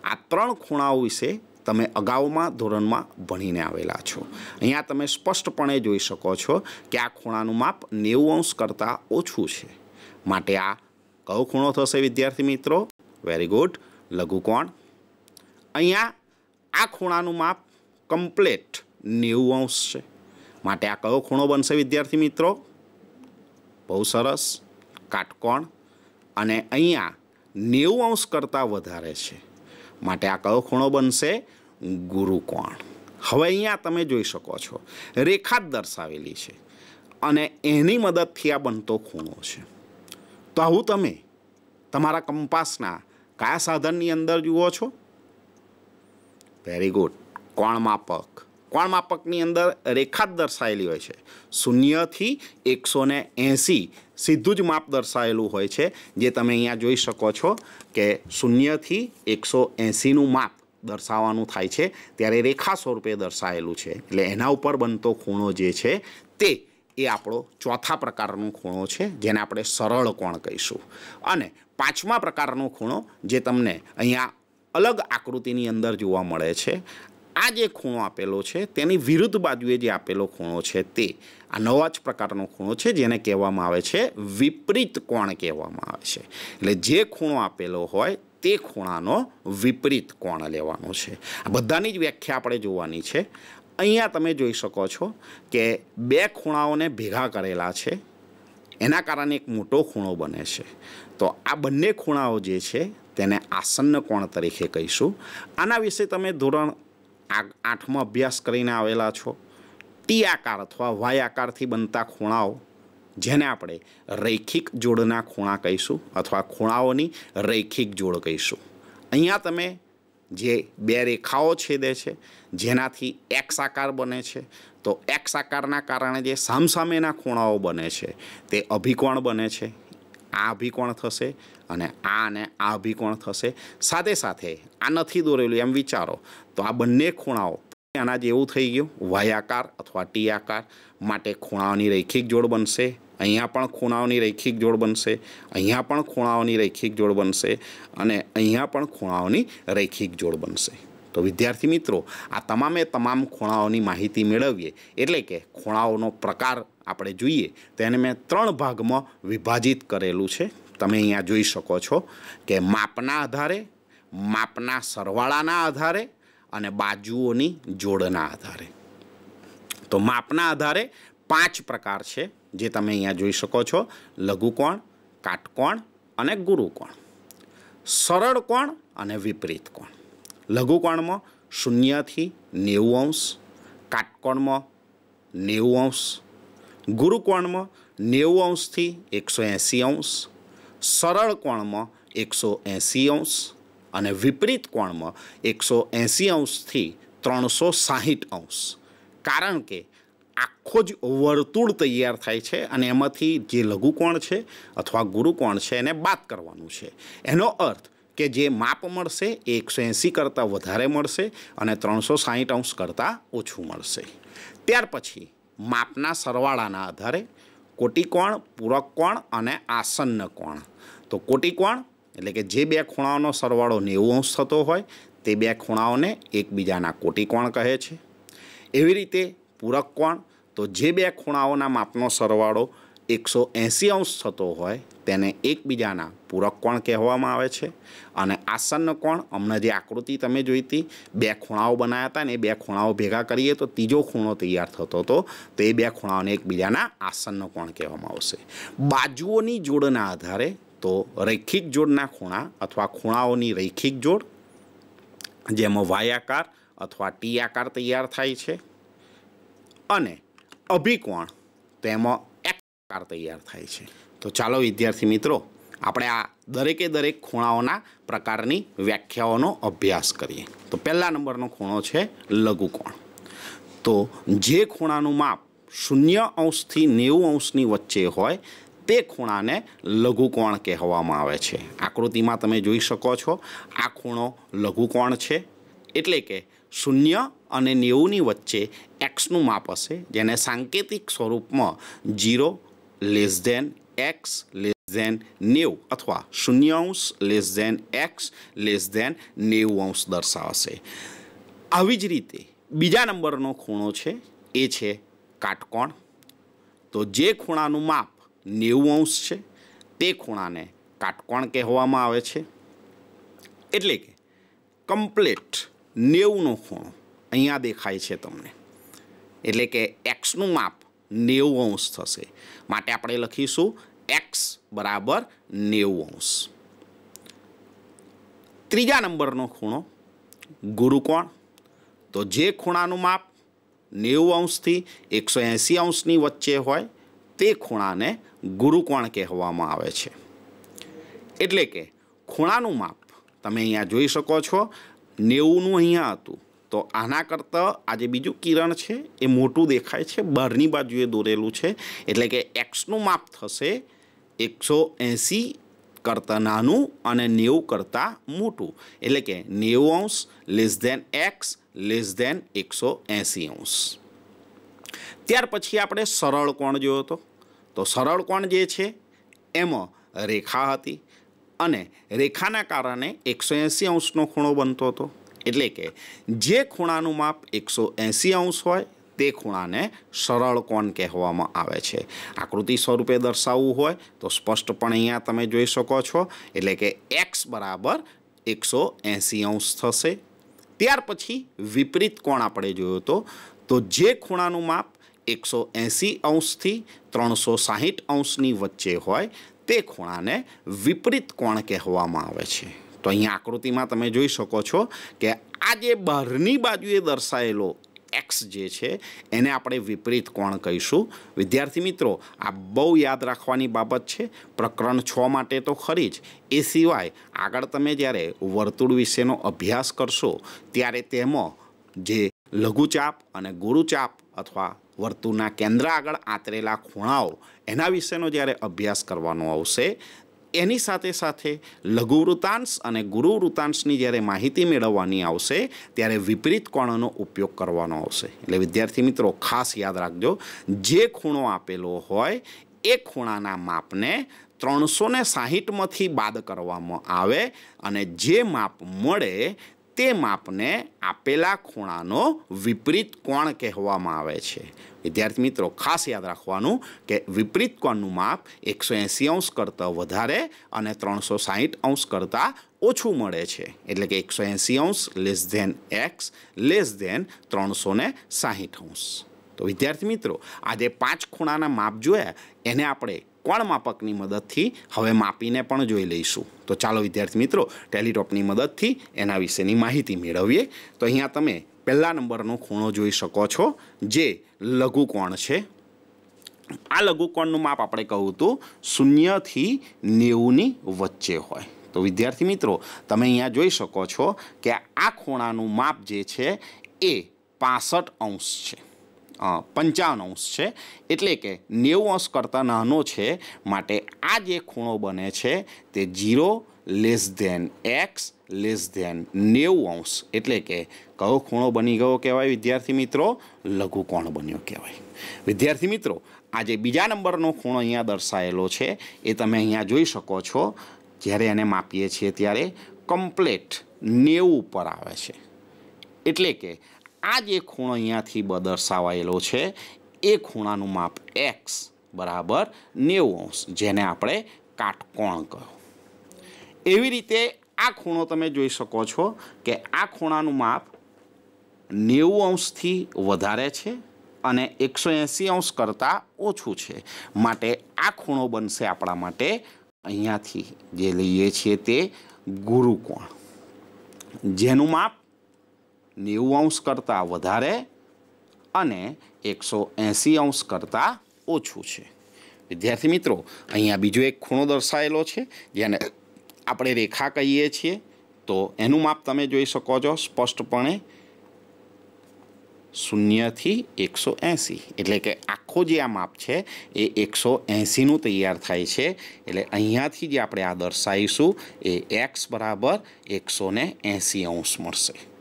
આ ત્રણ ખૂણાઓ વિશે તમે અગાઉમાં ધોરણમાં ભણીને આવેલા છો અહીંયા તમે સ્પષ્ટપણે જોઈ શકો છો કે આ ખૂણાનું માપ નેવું અંશ કરતાં ઓછું છે માટે આ કયો ખૂણો થશે વિદ્યાર્થી મિત્રો વેરી ગુડ લઘુકોણ અહીંયા આ ખૂણાનું માપ કમ્પ્લેટ નેવું અંશ છે માટે આ કયો ખૂણો બનશે વિદ્યાર્થી મિત્રો બહુ સરસ કાટકોણ અને અહીંયા નેવું અંશ કરતાં વધારે છે માટે આ કયો ખૂણો બનશે ગુરુકોણ હવે અહીંયા તમે જોઈ શકો છો રેખા જ દર્શાવેલી છે અને એની મદદથી આ બનતો ખૂણો છે તો આવું તમે તમારા કંપાસના કયા સાધનની અંદર જુઓ છો વેરી ગુડ કોણ માપક માપકની અંદર રેખા જ દર્શાયેલી હોય છે શૂન્યથી એકસો ને એંસી સીધું જ માપ દર્શાવેલું હોય છે જે તમે અહીંયા જોઈ શકો છો કે શૂન્યથી એકસો એંસીનું માપ દર્શાવવાનું થાય છે ત્યારે રેખા સ્વરૂપે દર્શાયેલું છે એટલે એના ઉપર બનતો ખૂણો જે છે તે એ આપણો ચોથા પ્રકારનો ખૂણો છે જેને આપણે સરળ કોણ કહીશું અને પાંચમા પ્રકારનો ખૂણો જે તમને અહીંયા અલગ આકૃતિની અંદર જોવા મળે છે આ જે ખૂણો આપેલો છે તેની વિરુદ્ધ બાજુએ જે આપેલો ખૂણો છે તે આ નવા જ પ્રકારનો ખૂણો છે જેને કહેવામાં આવે છે વિપરીત કોણ કહેવામાં આવે છે એટલે જે ખૂણો આપેલો હોય તે ખૂણાનો વિપરીત કોણ લેવાનો છે આ બધાની જ વ્યાખ્યા આપણે જોવાની છે અહીંયા તમે જોઈ શકો છો કે બે ખૂણાઓને ભેગા કરેલા છે એના કારણે એક મોટો ખૂણો બને છે તો આ બંને ખૂણાઓ જે છે તેને આસન્ન કોણ તરીકે કહીશું આના વિશે તમે ધોરણ આઠમો અભ્યાસ કરીને આવેલા છો ટી આકાર અથવા વાય આકારથી બનતા ખૂણાઓ જેને આપણે રૈખિક જોડના ખૂણા કહીશું અથવા ખૂણાઓની રૈખિક જોડ કહીશું અહીંયા તમે જે બે રેખાઓ છેદે છે જેનાથી એક્સ આકાર બને છે તો એક્સ આકારના કારણે જે સામસામેના ખૂણાઓ બને છે તે અભિકોણ બને છે આ અભિકોણ થશે અને આ અને આ અભિકોણ થશે સાથે સાથે આ નથી દોરેલું એમ વિચારો તો આ બંને ખૂણાઓ આના જેવું થઈ ગયું વાયાકાર અથવા ટી આકાર માટે ખૂણાઓની રૈખિક જોડ બનશે અહીંયા પણ ખૂણાઓની રૈખિક જોડ બનશે અહીંયા પણ ખૂણાઓની રૈખિક જોડ બનશે અને અહીંયા પણ ખૂણાઓની રૈખિક જોડ બનશે તો વિદ્યાર્થી મિત્રો આ તમામે તમામ ખૂણાઓની માહિતી મેળવીએ એટલે કે ખૂણાઓનો પ્રકાર આપણે જોઈએ તો એને મેં ત્રણ ભાગમાં વિભાજિત કરેલું છે તમે અહીંયા જોઈ શકો છો કે માપના આધારે માપના સરવાળાના આધારે અને બાજુઓની જોડના આધારે તો માપના આધારે પાંચ પ્રકાર છે જે તમે અહીંયા જોઈ શકો છો લઘુકોણ કાટકોણ અને ગુરુકોણ સરળ કોણ અને વિપરીત કોણ લઘુકોણમાં શૂન્યથી નેવું અંશ કાટકોણમાં નેવું અંશ ગુરુકોણમાં નેવું અંશથી એકસો એંસી અંશ સરળ કોણમાં એકસો એંસી અંશ અને વિપરીત કોણમાં એકસો એંસી અંશથી ત્રણસો સાહીઠ અંશ કારણ કે આખો જ વર્તુળ તૈયાર થાય છે અને એમાંથી જે લઘુકોણ છે અથવા ગુરુકોણ છે એને બાદ કરવાનું છે એનો અર્થ કે જે માપ મળશે એ એકસો એંસી કરતાં વધારે મળશે અને ત્રણસો સાહીઠ અંશ કરતાં ઓછું મળશે ત્યાર પછી માપના સરવાળાના આધારે કોટિકોણ પૂરક કોણ અને આસન્ન કોણ તો કોટિકોણ એટલે કે જે બે ખૂણાઓનો સરવાળો નેવું અંશ થતો હોય તે બે ખૂણાઓને એકબીજાના કોટિકોણ કહે છે એવી રીતે પૂરક કોણ તો જે બે ખૂણાઓના માપનો સરવાળો એકસો એંશી અંશ થતો હોય તેને એકબીજાના પૂરક કોણ કહેવામાં આવે છે અને આસન્ન કોણ હમણાં જે આકૃતિ તમે જોઈતી બે ખૂણાઓ બનાવ્યા હતા ને એ બે ખૂણાઓ ભેગા કરીએ તો ત્રીજો ખૂણો તૈયાર થતો હતો તો એ બે ખૂણાઓને એકબીજાના આસન્ન કોણ કહેવામાં આવશે બાજુઓની જોડના આધારે તો રૈખિક જોડના ખૂણા અથવા ખૂણાઓની રૈખિક જોડ જેમાં વાય આકાર અથવા ટી આકાર તૈયાર થાય છે અને અભિકોણ તેમાં એક આકાર તૈયાર થાય છે તો ચાલો વિદ્યાર્થી મિત્રો આપણે આ દરેકે દરેક ખૂણાઓના પ્રકારની વ્યાખ્યાઓનો અભ્યાસ કરીએ તો પહેલા નંબરનો ખૂણો છે લઘુકોણ તો જે ખૂણાનું માપ શૂન્ય અંશથી નેવું અંશની વચ્ચે હોય તે ખૂણાને લઘુકોણ કહેવામાં આવે છે આકૃતિમાં તમે જોઈ શકો છો આ ખૂણો લઘુકોણ છે એટલે કે શૂન્ય અને નેવુંની વચ્ચે એક્સનું માપ હશે જેને સાંકેતિક સ્વરૂપમાં zero less than X less than નેવું અથવા શૂન્યાંશ less than X less than નેવાંશ દર્શાવશે આવી જ રીતે બીજા નંબરનો ખૂણો છે એ છે કાટકોણ તો જે ખૂણાનું માપ નેવું અંશ છે તે ખૂણાને કાટકોણ કહેવામાં આવે છે એટલે કે કમ્પ્લેટ નેવુંનો ખૂણો અહીંયા દેખાય છે તમને એટલે કે એક્સનું માપ નેવું અંશ થશે માટે આપણે લખીશું એક્સ બરાબર નેવું અંશ ત્રીજા નંબરનો ખૂણો ગુરુકોણ તો જે ખૂણાનું માપ નેવું અંશથી એકસો એંસી અંશની વચ્ચે હોય તે ખૂણાને ગુરુકોણ કહેવામાં આવે છે એટલે કે ખૂણાનું માપ તમે અહીંયા જોઈ શકો છો નેવુંનું અહીંયા હતું તો આના કરતાં આજે બીજું કિરણ છે એ મોટું દેખાય છે બહારની બાજુએ દોરેલું છે એટલે કે એક્સનું માપ થશે એકસો એંસી કરતાં નાનું અને નેવું કરતાં મોટું એટલે કે નેવું અંશ less than X less than એકસો એંસી અંશ ત્યાર પછી આપણે સરળ કોણ જોયો હતો તો સરળ કોણ જે છે એમાં રેખા હતી અને રેખાના કારણે એકસો એંસી અંશનો ખૂણો બનતો હતો એટલે કે જે ખૂણાનું માપ એકસો એંસી અંશ હોય તે ખૂણાને સરળ કોણ કહેવામાં આવે છે આકૃતિ સ્વરૂપે દર્શાવવું હોય તો સ્પષ્ટપણે પણ અહીંયા તમે જોઈ શકો છો એટલે કે એક્સ બરાબર એકસો એંસી અંશ થશે ત્યાર પછી વિપરીત કોણ આપણે જોયો હતો તો જે ખૂણાનું માપ એકસો એંસી અંશથી ત્રણસો સાહીઠ અંશની વચ્ચે હોય તે ખૂણાને વિપરીત કોણ કહેવામાં આવે છે તો અહીંયા આકૃતિમાં તમે જોઈ શકો છો કે આ જે બહારની બાજુએ દર્શાયેલો એક્સ જે છે એને આપણે વિપરીત કોણ કહીશું વિદ્યાર્થી મિત્રો આ બહુ યાદ રાખવાની બાબત છે પ્રકરણ છ માટે તો ખરી જ એ સિવાય આગળ તમે જ્યારે વર્તુળ વિશેનો અભ્યાસ કરશો ત્યારે તેમાં જે લઘુચાપ અને ગુરુચાપ અથવા વર્તુળના કેન્દ્ર આગળ આતરેલા ખૂણાઓ એના વિશેનો જ્યારે અભ્યાસ કરવાનો આવશે એની સાથે સાથે લઘુ વૃતાંશ અને ગુરુ વૃતાંશની જ્યારે માહિતી મેળવવાની આવશે ત્યારે વિપરીત કોણનો ઉપયોગ કરવાનો આવશે એટલે વિદ્યાર્થી મિત્રો ખાસ યાદ રાખજો જે ખૂણો આપેલો હોય એ ખૂણાના માપને ત્રણસો ને સાહીઠમાંથી બાદ કરવામાં આવે અને જે માપ મળે તે માપને આપેલા ખૂણાનો વિપરીત કોણ કહેવામાં આવે છે વિદ્યાર્થી મિત્રો ખાસ યાદ રાખવાનું કે વિપરીત કોણનું માપ એકસો એંસી અંશ કરતાં વધારે અને ત્રણસો સાહીઠ અંશ કરતાં ઓછું મળે છે એટલે કે એકસો એંસી અંશ less than X less than ત્રણસો ને સાહીઠ અંશ તો વિદ્યાર્થી મિત્રો આજે પાંચ ખૂણાના માપ જોયા એને આપણે કોણ માપકની મદદથી હવે માપીને પણ જોઈ લઈશું તો ચાલો વિદ્યાર્થી મિત્રો ટેલિટોપની મદદથી એના વિશેની માહિતી મેળવીએ તો અહીંયા તમે પહેલા નંબરનો ખૂણો જોઈ શકો છો જે લઘુકોણ છે આ લઘુકોણનું માપ આપણે કહું હતું શૂન્યથી નેવુંની વચ્ચે હોય તો વિદ્યાર્થી મિત્રો તમે અહીંયા જોઈ શકો છો કે આ ખૂણાનું માપ જે છે એ પાસઠ અંશ છે પંચાવન અંશ છે એટલે કે નેવું અંશ કરતાં નાનો છે માટે આ જે ખૂણો બને છે તે zero less than X less than નેવું અંશ એટલે કે કયો ખૂણો બની ગયો કહેવાય વિદ્યાર્થી મિત્રો લઘુ કોણ બન્યો કહેવાય વિદ્યાર્થી મિત્રો આજે બીજા નંબરનો ખૂણો અહીંયા દર્શાયેલો છે એ તમે અહીંયા જોઈ શકો છો જ્યારે એને માપીએ છીએ ત્યારે કમ્પ્લેટ નેવું ઉપર આવે છે એટલે કે આ જે ખૂણો અહીંયાથી દર્શાવાયેલો છે એ ખૂણાનું માપ એક્સ બરાબર નેવું અંશ જેને આપણે કાટકોણ કહો એવી રીતે આ ખૂણો તમે જોઈ શકો છો કે આ ખૂણાનું માપ નેવું અંશથી વધારે છે અને એકસો એંસી અંશ કરતાં ઓછું છે માટે આ ખૂણો બનશે આપણા માટે અહીંયાથી જે લઈએ છીએ તે ગુરુકોણ જેનું માપ નેવું અંશ કરતાં વધારે અને એકસો એંસી અંશ કરતાં ઓછું છે વિદ્યાર્થી મિત્રો અહીંયા બીજો એક ખૂણો દર્શાવેલો છે જેને આપણે રેખા કહીએ છીએ તો એનું માપ તમે જોઈ શકો છો સ્પષ્ટપણે શૂન્યથી એકસો એંસી એટલે કે આખો જે આ માપ છે એ એકસો એંસીનું તૈયાર થાય છે એટલે અહીંયાથી જે આપણે આ દર્શાવીશું એ એક્સ બરાબર એકસો એંસી અંશ મળશે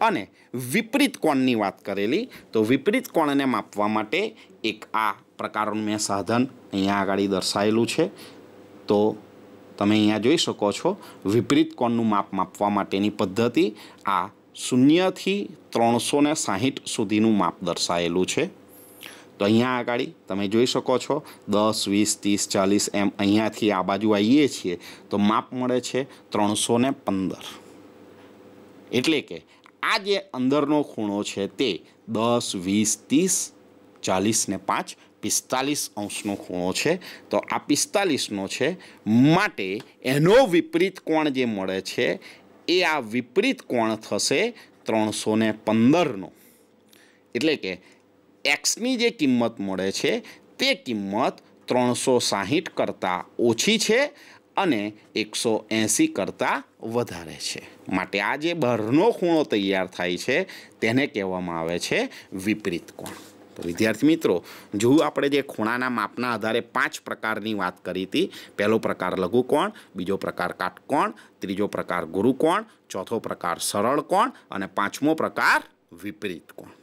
અને વિપરીત કોણની વાત કરેલી તો વિપરીત કોણને માપવા માટે એક આ પ્રકારનું મેં સાધન અહીંયા આગળ દર્શાવેલું છે તો તમે અહીંયા જોઈ શકો છો વિપરીત કોણનું માપ માપવા માટેની પદ્ધતિ આ શૂન્યથી ત્રણસો ને સાહીઠ સુધીનું માપ દર્શાવેલું છે તો અહીંયા આગળ તમે જોઈ શકો છો દસ વીસ ત્રીસ ચાલીસ એમ અહીંયાથી આ બાજુ આવીએ છીએ તો માપ મળે છે ત્રણસો પંદર એટલે કે આ જે અંદરનો ખૂણો છે તે દસ વીસ ત્રીસ ચાલીસ ને પાંચ પિસ્તાલીસ અંશનો ખૂણો છે તો આ પિસ્તાલીસનો છે માટે એનો વિપરીત કોણ જે મળે છે એ આ વિપરીત કોણ થશે ત્રણસો ને પંદરનો એટલે કે એક્સની જે કિંમત મળે છે તે કિંમત ત્રણસો સાહીઠ કરતાં ઓછી છે અને એકસો એંસી કરતાં વધારે છે માટે આ જે બહારનો ખૂણો તૈયાર થાય છે તેને કહેવામાં આવે છે વિપરીત કોણ વિદ્યાર્થી મિત્રો જો આપણે જે ખૂણાના માપના આધારે પાંચ પ્રકારની વાત કરી હતી પહેલો પ્રકાર લઘુકોણ બીજો પ્રકાર કાટકોણ ત્રીજો પ્રકાર ગુરુકોણ ચોથો પ્રકાર સરળ કોણ અને પાંચમો પ્રકાર વિપરીત કોણ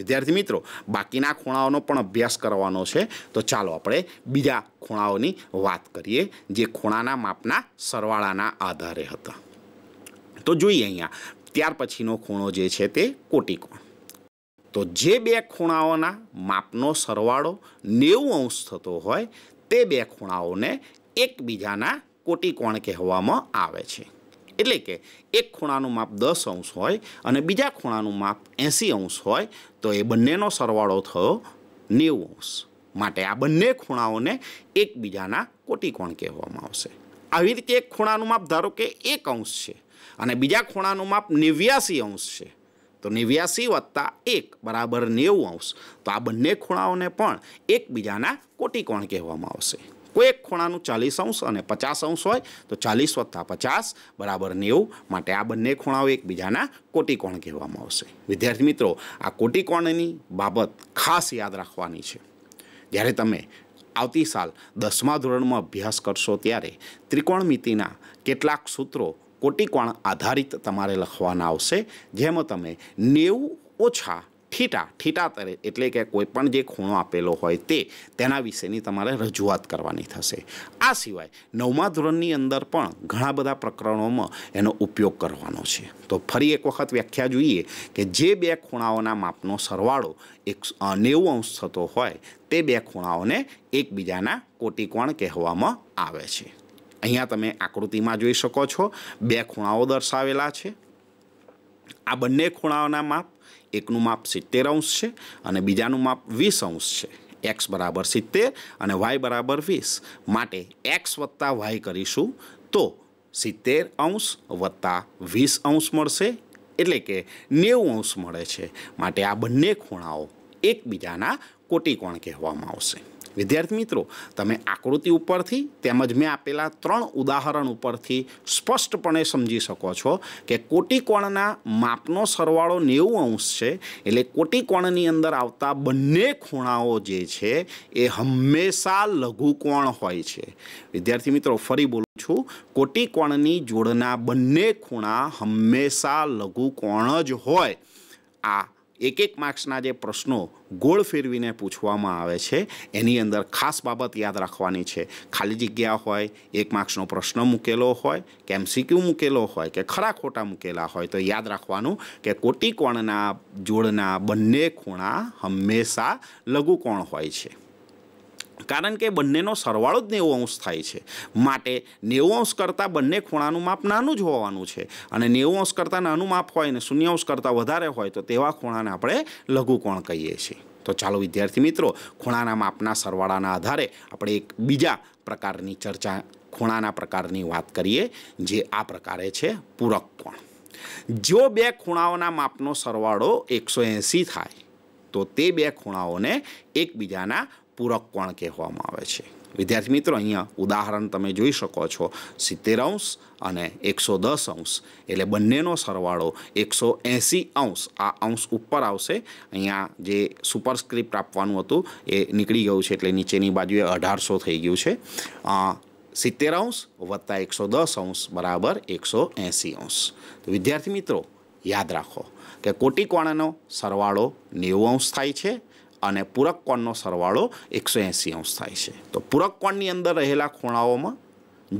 વિદ્યાર્થી મિત્રો બાકીના ખૂણાઓનો પણ અભ્યાસ કરવાનો છે તો ચાલો આપણે બીજા ખૂણાઓની વાત કરીએ જે ખૂણાના માપના સરવાળાના આધારે હતા તો જોઈએ અહીંયા ત્યાર પછીનો ખૂણો જે છે તે કોટીકોણ તો જે બે ખૂણાઓના માપનો સરવાળો નેવું અંશ થતો હોય તે બે ખૂણાઓને એકબીજાના કોટીકોણ કહેવામાં આવે છે એટલે કે એક ખૂણાનું માપ દસ અંશ હોય અને બીજા ખૂણાનું માપ એંસી અંશ હોય તો એ બંનેનો સરવાળો થયો નેવું અંશ માટે આ બંને ખૂણાઓને એકબીજાના કોટિકોણ કહેવામાં આવશે આવી રીતે એક ખૂણાનું માપ ધારો કે એક અંશ છે અને બીજા ખૂણાનું માપ નેવ્યાસી અંશ છે તો નેવ્યાસી વત્તા એક બરાબર નેવું અંશ તો આ બંને ખૂણાઓને પણ એકબીજાના કોટિકોણ કહેવામાં આવશે કોઈ એક ખૂણાનું ચાલીસ અંશ અને પચાસ અંશ હોય તો ચાલીસ વત્તા પચાસ બરાબર નેવું માટે આ બંને ખૂણાઓ એકબીજાના કોટિકોણ કહેવામાં આવશે વિદ્યાર્થી મિત્રો આ કોટિકોણની બાબત ખાસ યાદ રાખવાની છે જ્યારે તમે આવતી સાલ દસમા ધોરણમાં અભ્યાસ કરશો ત્યારે ત્રિકોણમિતિના કેટલાક સૂત્રો કોટિકોણ આધારિત તમારે લખવાના આવશે જેમાં તમે નેવું ઓછા થીટા થીટા તરે એટલે કે કોઈપણ જે ખૂણો આપેલો હોય તે તેના વિશેની તમારે રજૂઆત કરવાની થશે આ સિવાય નવમા ધોરણની અંદર પણ ઘણા બધા પ્રકરણોમાં એનો ઉપયોગ કરવાનો છે તો ફરી એક વખત વ્યાખ્યા જોઈએ કે જે બે ખૂણાઓના માપનો સરવાળો એક નેવું અંશ થતો હોય તે બે ખૂણાઓને એકબીજાના કોટિકોણ કહેવામાં આવે છે અહીંયા તમે આકૃતિમાં જોઈ શકો છો બે ખૂણાઓ દર્શાવેલા છે આ બંને ખૂણાઓના માપ એકનું માપ સિત્તેર અંશ છે અને બીજાનું માપ વીસ અંશ છે એક્સ બરાબર સિત્તેર અને વાય બરાબર વીસ માટે એક્સ વત્તા વાય કરીશું તો સિત્તેર અંશ વત્તા વીસ અંશ મળશે એટલે કે નેવું અંશ મળે છે માટે આ બંને ખૂણાઓ એકબીજાના કોટિકોણ કહેવામાં આવશે વિદ્યાર્થી મિત્રો તમે આકૃતિ ઉપરથી તેમજ મેં આપેલા ત્રણ ઉદાહરણ ઉપરથી સ્પષ્ટપણે સમજી શકો છો કે કોટિકોણના માપનો સરવાળો નેવું અંશ છે એટલે કોટિકોણની અંદર આવતા બંને ખૂણાઓ જે છે એ હંમેશા લઘુકોણ હોય છે વિદ્યાર્થી મિત્રો ફરી બોલું છું કોટિકોણની જોડના બંને ખૂણા હંમેશા લઘુકોણ જ હોય આ એક એક માર્ક્સના જે પ્રશ્નો ગોળ ફેરવીને પૂછવામાં આવે છે એની અંદર ખાસ બાબત યાદ રાખવાની છે ખાલી જગ્યા હોય એક માર્ક્સનો પ્રશ્ન મૂકેલો હોય કે એમસીક્યુ મૂકેલો હોય કે ખરા ખોટા મૂકેલા હોય તો યાદ રાખવાનું કે કોટી કોણના જોડના બંને ખૂણા હંમેશા લઘુકોણ હોય છે કારણ કે બંનેનો સરવાળો જ નેવું અંશ થાય છે માટે નેવું અંશ કરતાં બંને ખૂણાનું માપ નાનું જ હોવાનું છે અને નેવું અંશ કરતાં નાનું માપ હોય ને શૂન્ય અંશ કરતાં વધારે હોય તો તેવા ખૂણાને આપણે લઘુકોણ કહીએ છીએ તો ચાલો વિદ્યાર્થી મિત્રો ખૂણાના માપના સરવાળાના આધારે આપણે એક બીજા પ્રકારની ચર્ચા ખૂણાના પ્રકારની વાત કરીએ જે આ પ્રકારે છે પૂરક કોણ જો બે ખૂણાઓના માપનો સરવાળો એકસો એંસી થાય તો તે બે ખૂણાઓને એકબીજાના પૂરક કોણ કહેવામાં આવે છે વિદ્યાર્થી મિત્રો અહીંયા ઉદાહરણ તમે જોઈ શકો છો સિત્તેર અંશ અને એકસો દસ અંશ એટલે બંનેનો સરવાળો એકસો એંસી અંશ આ અંશ ઉપર આવશે અહીંયા જે સુપરસ્ક્રિપ્ટ આપવાનું હતું એ નીકળી ગયું છે એટલે નીચેની બાજુએ અઢારસો થઈ ગયું છે સિત્તેર અંશ વત્તા એકસો દસ અંશ બરાબર એકસો એંસી અંશ તો વિદ્યાર્થી મિત્રો યાદ રાખો કે કોટી કોટિકોણનો સરવાળો નેવું અંશ થાય છે અને પૂરક કોણનો સરવાળો એકસો એંસી અંશ થાય છે તો પૂરક કોણની અંદર રહેલા ખૂણાઓમાં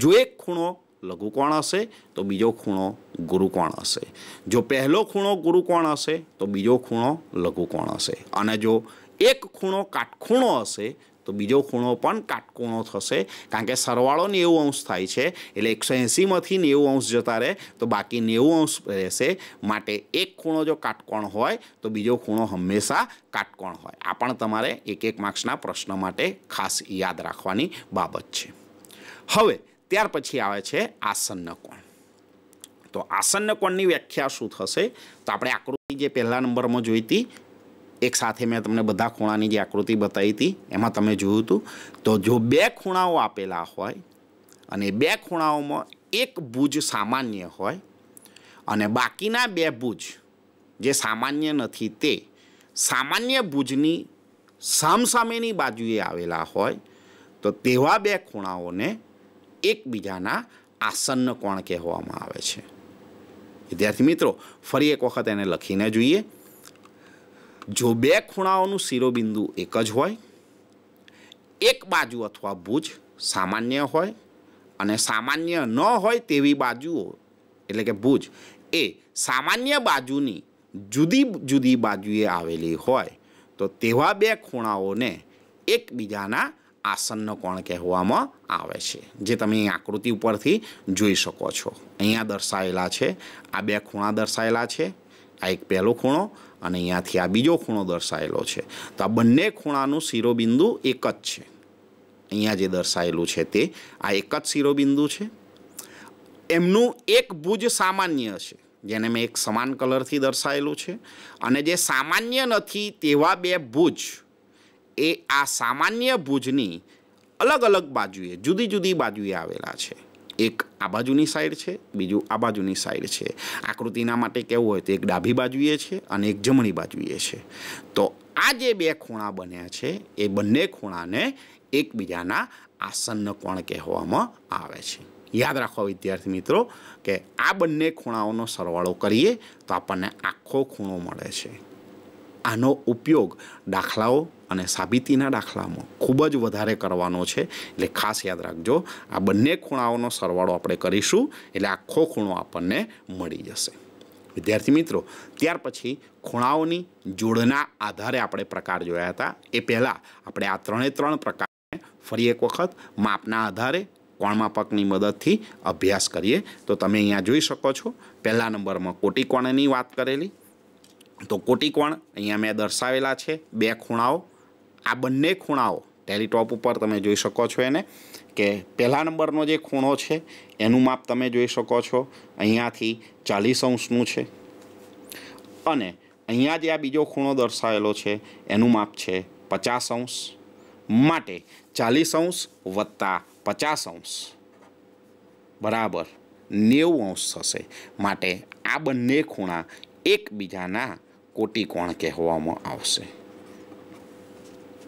જો એક ખૂણો લઘુકોણ હશે તો બીજો ખૂણો ગુરુકોણ હશે જો પહેલો ખૂણો ગુરુકોણ હશે તો બીજો ખૂણો લઘુકોણ હશે અને જો એક ખૂણો કાટખૂણો હશે તો બીજો ખૂણો પણ કાટકોણો થશે કારણ કે સરવાળો નેવું અંશ થાય છે એટલે એકસો એંસીમાંથી નેવું અંશ જતા રહે તો બાકી નેવું અંશ રહેશે માટે એક ખૂણો જો કાટકોણ હોય તો બીજો ખૂણો હંમેશા કાટકોણ હોય આ પણ તમારે એક એક માર્ક્સના પ્રશ્ન માટે ખાસ યાદ રાખવાની બાબત છે હવે ત્યાર પછી આવે છે આસન્ન કોણ તો આસન્ન કોણની વ્યાખ્યા શું થશે તો આપણે આકૃતિ જે પહેલા નંબરમાં જોઈતી એક સાથે મેં તમને બધા ખૂણાની જે આકૃતિ બતાવી હતી એમાં તમે જોયું હતું તો જો બે ખૂણાઓ આપેલા હોય અને બે ખૂણાઓમાં એક ભુજ સામાન્ય હોય અને બાકીના બે ભુજ જે સામાન્ય નથી તે સામાન્ય ભુજની સામસામેની બાજુએ આવેલા હોય તો તેવા બે ખૂણાઓને એકબીજાના આસન્ન કોણ કહેવામાં આવે છે વિદ્યાર્થી મિત્રો ફરી એક વખત એને લખીને જોઈએ જો બે ખૂણાઓનું શિરોબિંદુ એક જ હોય એક બાજુ અથવા ભુજ સામાન્ય હોય અને સામાન્ય ન હોય તેવી બાજુઓ એટલે કે ભૂજ એ સામાન્ય બાજુની જુદી જુદી બાજુએ આવેલી હોય તો તેવા બે ખૂણાઓને એકબીજાના આસનનો કોણ કહેવામાં આવે છે જે તમે આકૃતિ ઉપરથી જોઈ શકો છો અહીંયા દર્શાવેલા છે આ બે ખૂણા દર્શાવેલા છે આ એક પહેલો ખૂણો અને અહીંયાથી આ બીજો ખૂણો દર્શાયેલો છે તો આ બંને ખૂણાનું શિરોબિંદુ એક જ છે અહીંયા જે દર્શાયેલું છે તે આ એક જ શિરોબિંદુ છે એમનું એક ભુજ સામાન્ય છે જેને મેં એક સમાન કલરથી દર્શાયેલું છે અને જે સામાન્ય નથી તેવા બે ભુજ એ આ સામાન્ય ભુજની અલગ અલગ બાજુએ જુદી જુદી બાજુએ આવેલા છે એક આ બાજુની સાઈડ છે બીજું આ બાજુની સાઈડ છે આકૃતિના માટે કેવું હોય તો એક ડાભી બાજુએ છે અને એક જમણી બાજુએ છે તો આ જે બે ખૂણા બન્યા છે એ બંને ખૂણાને એકબીજાના આસન્ન કોણ કહેવામાં આવે છે યાદ રાખો વિદ્યાર્થી મિત્રો કે આ બંને ખૂણાઓનો સરવાળો કરીએ તો આપણને આખો ખૂણો મળે છે આનો ઉપયોગ દાખલાઓ અને સાબિતીના દાખલામાં ખૂબ જ વધારે કરવાનો છે એટલે ખાસ યાદ રાખજો આ બંને ખૂણાઓનો સરવાળો આપણે કરીશું એટલે આખો ખૂણો આપણને મળી જશે વિદ્યાર્થી મિત્રો ત્યાર પછી ખૂણાઓની જોડના આધારે આપણે પ્રકાર જોયા હતા એ પહેલાં આપણે આ ત્રણે ત્રણ પ્રકારને ફરી એક વખત માપના આધારે કોણમાપકની મદદથી અભ્યાસ કરીએ તો તમે અહીંયા જોઈ શકો છો પહેલા નંબરમાં કોટી કોણની વાત કરેલી તો કોટી કોણ અહીંયા મેં દર્શાવેલા છે બે ખૂણાઓ આ બંને ખૂણાઓ ટેલિટોપ ઉપર તમે જોઈ શકો છો એને કે પહેલા નંબરનો જે ખૂણો છે એનું માપ તમે જોઈ શકો છો અહીંયાથી ચાલીસ અંશનું છે અને અહીંયા જે આ બીજો ખૂણો દર્શાવેલો છે એનું માપ છે પચાસ અંશ માટે ચાલીસ અંશ વત્તા પચાસ અંશ બરાબર નેવું અંશ થશે માટે આ બંને ખૂણા એકબીજાના કોટિકોણ કહેવામાં આવશે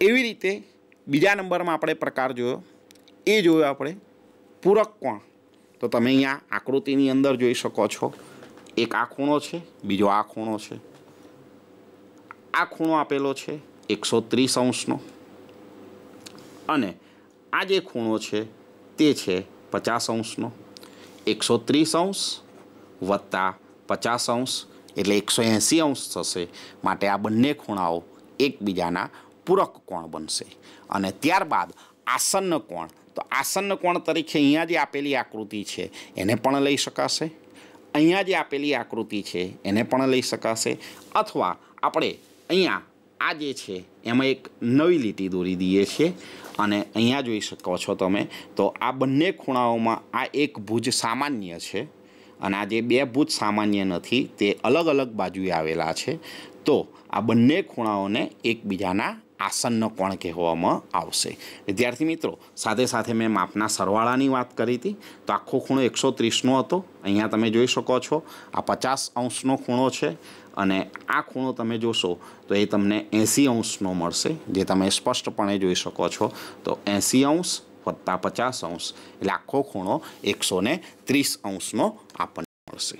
એવી રીતે બીજા નંબરમાં આપણે પ્રકાર જોયો એ જોયો આપણે પૂરક કોણ તો તમે અહીંયા આકૃતિની અંદર જોઈ શકો છો એક આ ખૂણો છે બીજો આ ખૂણો છે આ ખૂણો આપેલો છે એકસો ત્રીસ અંશનો અને આ જે ખૂણો છે તે છે પચાસ અંશનો એકસો ત્રીસ અંશ વત્તા પચાસ અંશ એટલે એકસો એંસી અંશ થશે માટે આ બંને ખૂણાઓ એકબીજાના પૂરક કોણ બનશે અને ત્યારબાદ આસન્ન કોણ તો આસન્ન કોણ તરીકે અહીંયા જે આપેલી આકૃતિ છે એને પણ લઈ શકાશે અહીંયા જે આપેલી આકૃતિ છે એને પણ લઈ શકાશે અથવા આપણે અહીંયા આ જે છે એમાં એક નવી લીટી દોરી દઈએ છીએ અને અહીંયા જોઈ શકો છો તમે તો આ બંને ખૂણાઓમાં આ એક ભૂજ સામાન્ય છે અને આ જે બે ભૂજ સામાન્ય નથી તે અલગ અલગ બાજુએ આવેલા છે તો આ બંને ખૂણાઓને એકબીજાના આસનનો કોણ કહેવામાં આવશે વિદ્યાર્થી મિત્રો સાથે સાથે મેં માપના સરવાળાની વાત કરી હતી તો આખો ખૂણો એકસો ત્રીસનો હતો અહીંયા તમે જોઈ શકો છો આ પચાસ અંશનો ખૂણો છે અને આ ખૂણો તમે જોશો તો એ તમને એંસી અંશનો મળશે જે તમે સ્પષ્ટપણે જોઈ શકો છો તો એંસી અંશ વત્તા પચાસ અંશ એટલે આખો ખૂણો એકસો ત્રીસ અંશનો આપણને મળશે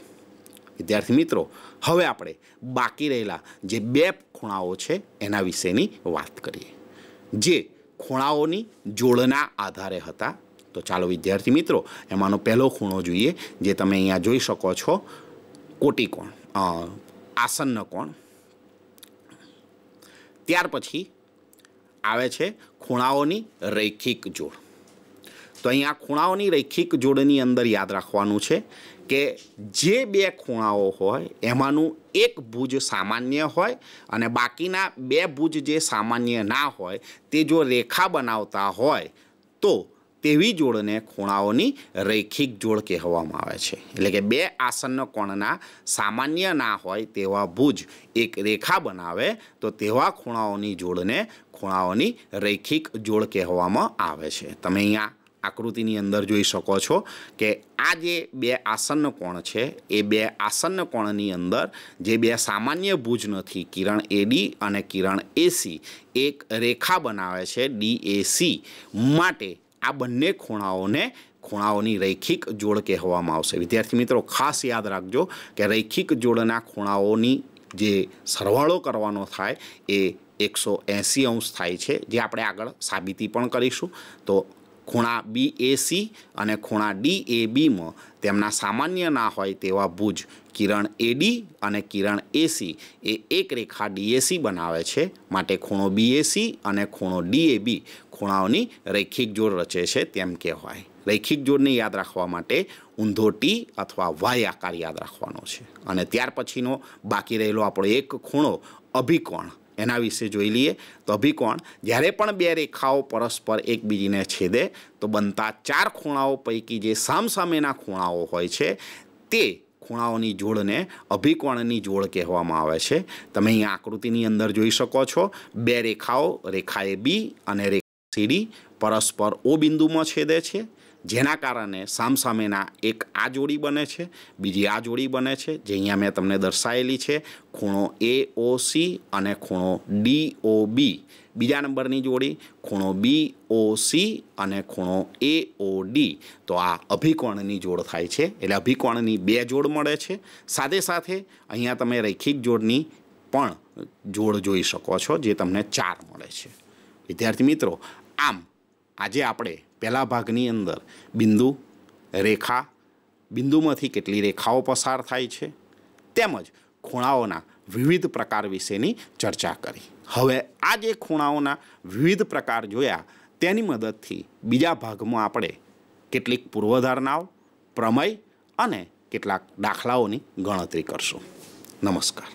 વિદ્યાર્થી મિત્રો હવે આપણે બાકી રહેલા જે બે ખૂણાઓ છે એના વિશેની વાત કરીએ જે ખૂણાઓની જોડના આધારે હતા તો ચાલો વિદ્યાર્થી મિત્રો એમાંનો પહેલો ખૂણો જોઈએ જે તમે અહીંયા જોઈ શકો છો કોટિકોણ આસન્ન કોણ ત્યાર પછી આવે છે ખૂણાઓની રૈખિક જોડ તો અહીંયા ખૂણાઓની રૈખિક જોડની અંદર યાદ રાખવાનું છે કે જે બે ખૂણાઓ હોય એમાંનું એક ભુજ સામાન્ય હોય અને બાકીના બે ભુજ જે સામાન્ય ના હોય તે જો રેખા બનાવતા હોય તો તેવી જોડને ખૂણાઓની રૈખિક જોડ કહેવામાં આવે છે એટલે કે બે આસન્ન કોણના સામાન્ય ના હોય તેવા ભુજ એક રેખા બનાવે તો તેવા ખૂણાઓની જોડને ખૂણાઓની રૈખિક જોડ કહેવામાં આવે છે તમે અહીંયા આકૃતિની અંદર જોઈ શકો છો કે આ જે બે આસન્ન કોણ છે એ બે આસન્ન કોણની અંદર જે બે સામાન્ય ભુજ નથી કિરણ એડી અને કિરણ એસી એક રેખા બનાવે છે ડીએસી માટે આ બંને ખૂણાઓને ખૂણાઓની રૈખિક જોડ કહેવામાં આવશે વિદ્યાર્થી મિત્રો ખાસ યાદ રાખજો કે રૈખિક જોડના ખૂણાઓની જે સરવાળો કરવાનો થાય એ એકસો એંસી અંશ થાય છે જે આપણે આગળ સાબિતી પણ કરીશું તો ખૂણા બી એ સી અને ખૂણા ડી એ બીમાં તેમના સામાન્ય ના હોય તેવા ભુજ કિરણ એડી અને કિરણ એસી એ એક રેખા ડીએસી બનાવે છે માટે ખૂણો બીએસી અને ખૂણો ડીએબી ખૂણાઓની રૈખિક જોડ રચે છે તેમ કહેવાય રૈખિક જોડને યાદ રાખવા માટે ઊંધો ટી અથવા વાય આકાર યાદ રાખવાનો છે અને ત્યાર પછીનો બાકી રહેલો આપણો એક ખૂણો અભિકોણ એના વિશે જોઈ લઈએ તો અભિકોણ જ્યારે પણ બે રેખાઓ પરસ્પર એકબીજીને છેદે તો બનતા ચાર ખૂણાઓ પૈકી જે સામસામેના ખૂણાઓ હોય છે તે ખૂણાઓની જોડને અભિકોણની જોડ કહેવામાં આવે છે તમે અહીં આકૃતિની અંદર જોઈ શકો છો બે રેખાઓ રેખા એ બી અને રેખા સીડી પરસ્પર ઓ બિંદુમાં છેદે છે જેના કારણે સામસામેના એક આ જોડી બને છે બીજી આ જોડી બને છે જે અહીંયા મેં તમને દર્શાવેલી છે ખૂણો એ ઓ સી અને ખૂણો ડી ઓ બી બીજા નંબરની જોડી ખૂણો બી ઓ સી અને ખૂણો એ ઓ ડી તો આ અભિકોણની જોડ થાય છે એટલે અભિકોણની બે જોડ મળે છે સાથે સાથે અહીંયા તમે રૈખિક જોડની પણ જોડ જોઈ શકો છો જે તમને ચાર મળે છે વિદ્યાર્થી મિત્રો આમ આજે આપણે પહેલા ભાગની અંદર બિંદુ રેખા બિંદુમાંથી કેટલી રેખાઓ પસાર થાય છે તેમજ ખૂણાઓના વિવિધ પ્રકાર વિશેની ચર્ચા કરી હવે આ જે ખૂણાઓના વિવિધ પ્રકાર જોયા તેની મદદથી બીજા ભાગમાં આપણે કેટલીક પૂર્વધારણાઓ પ્રમેય અને કેટલાક દાખલાઓની ગણતરી કરશું નમસ્કાર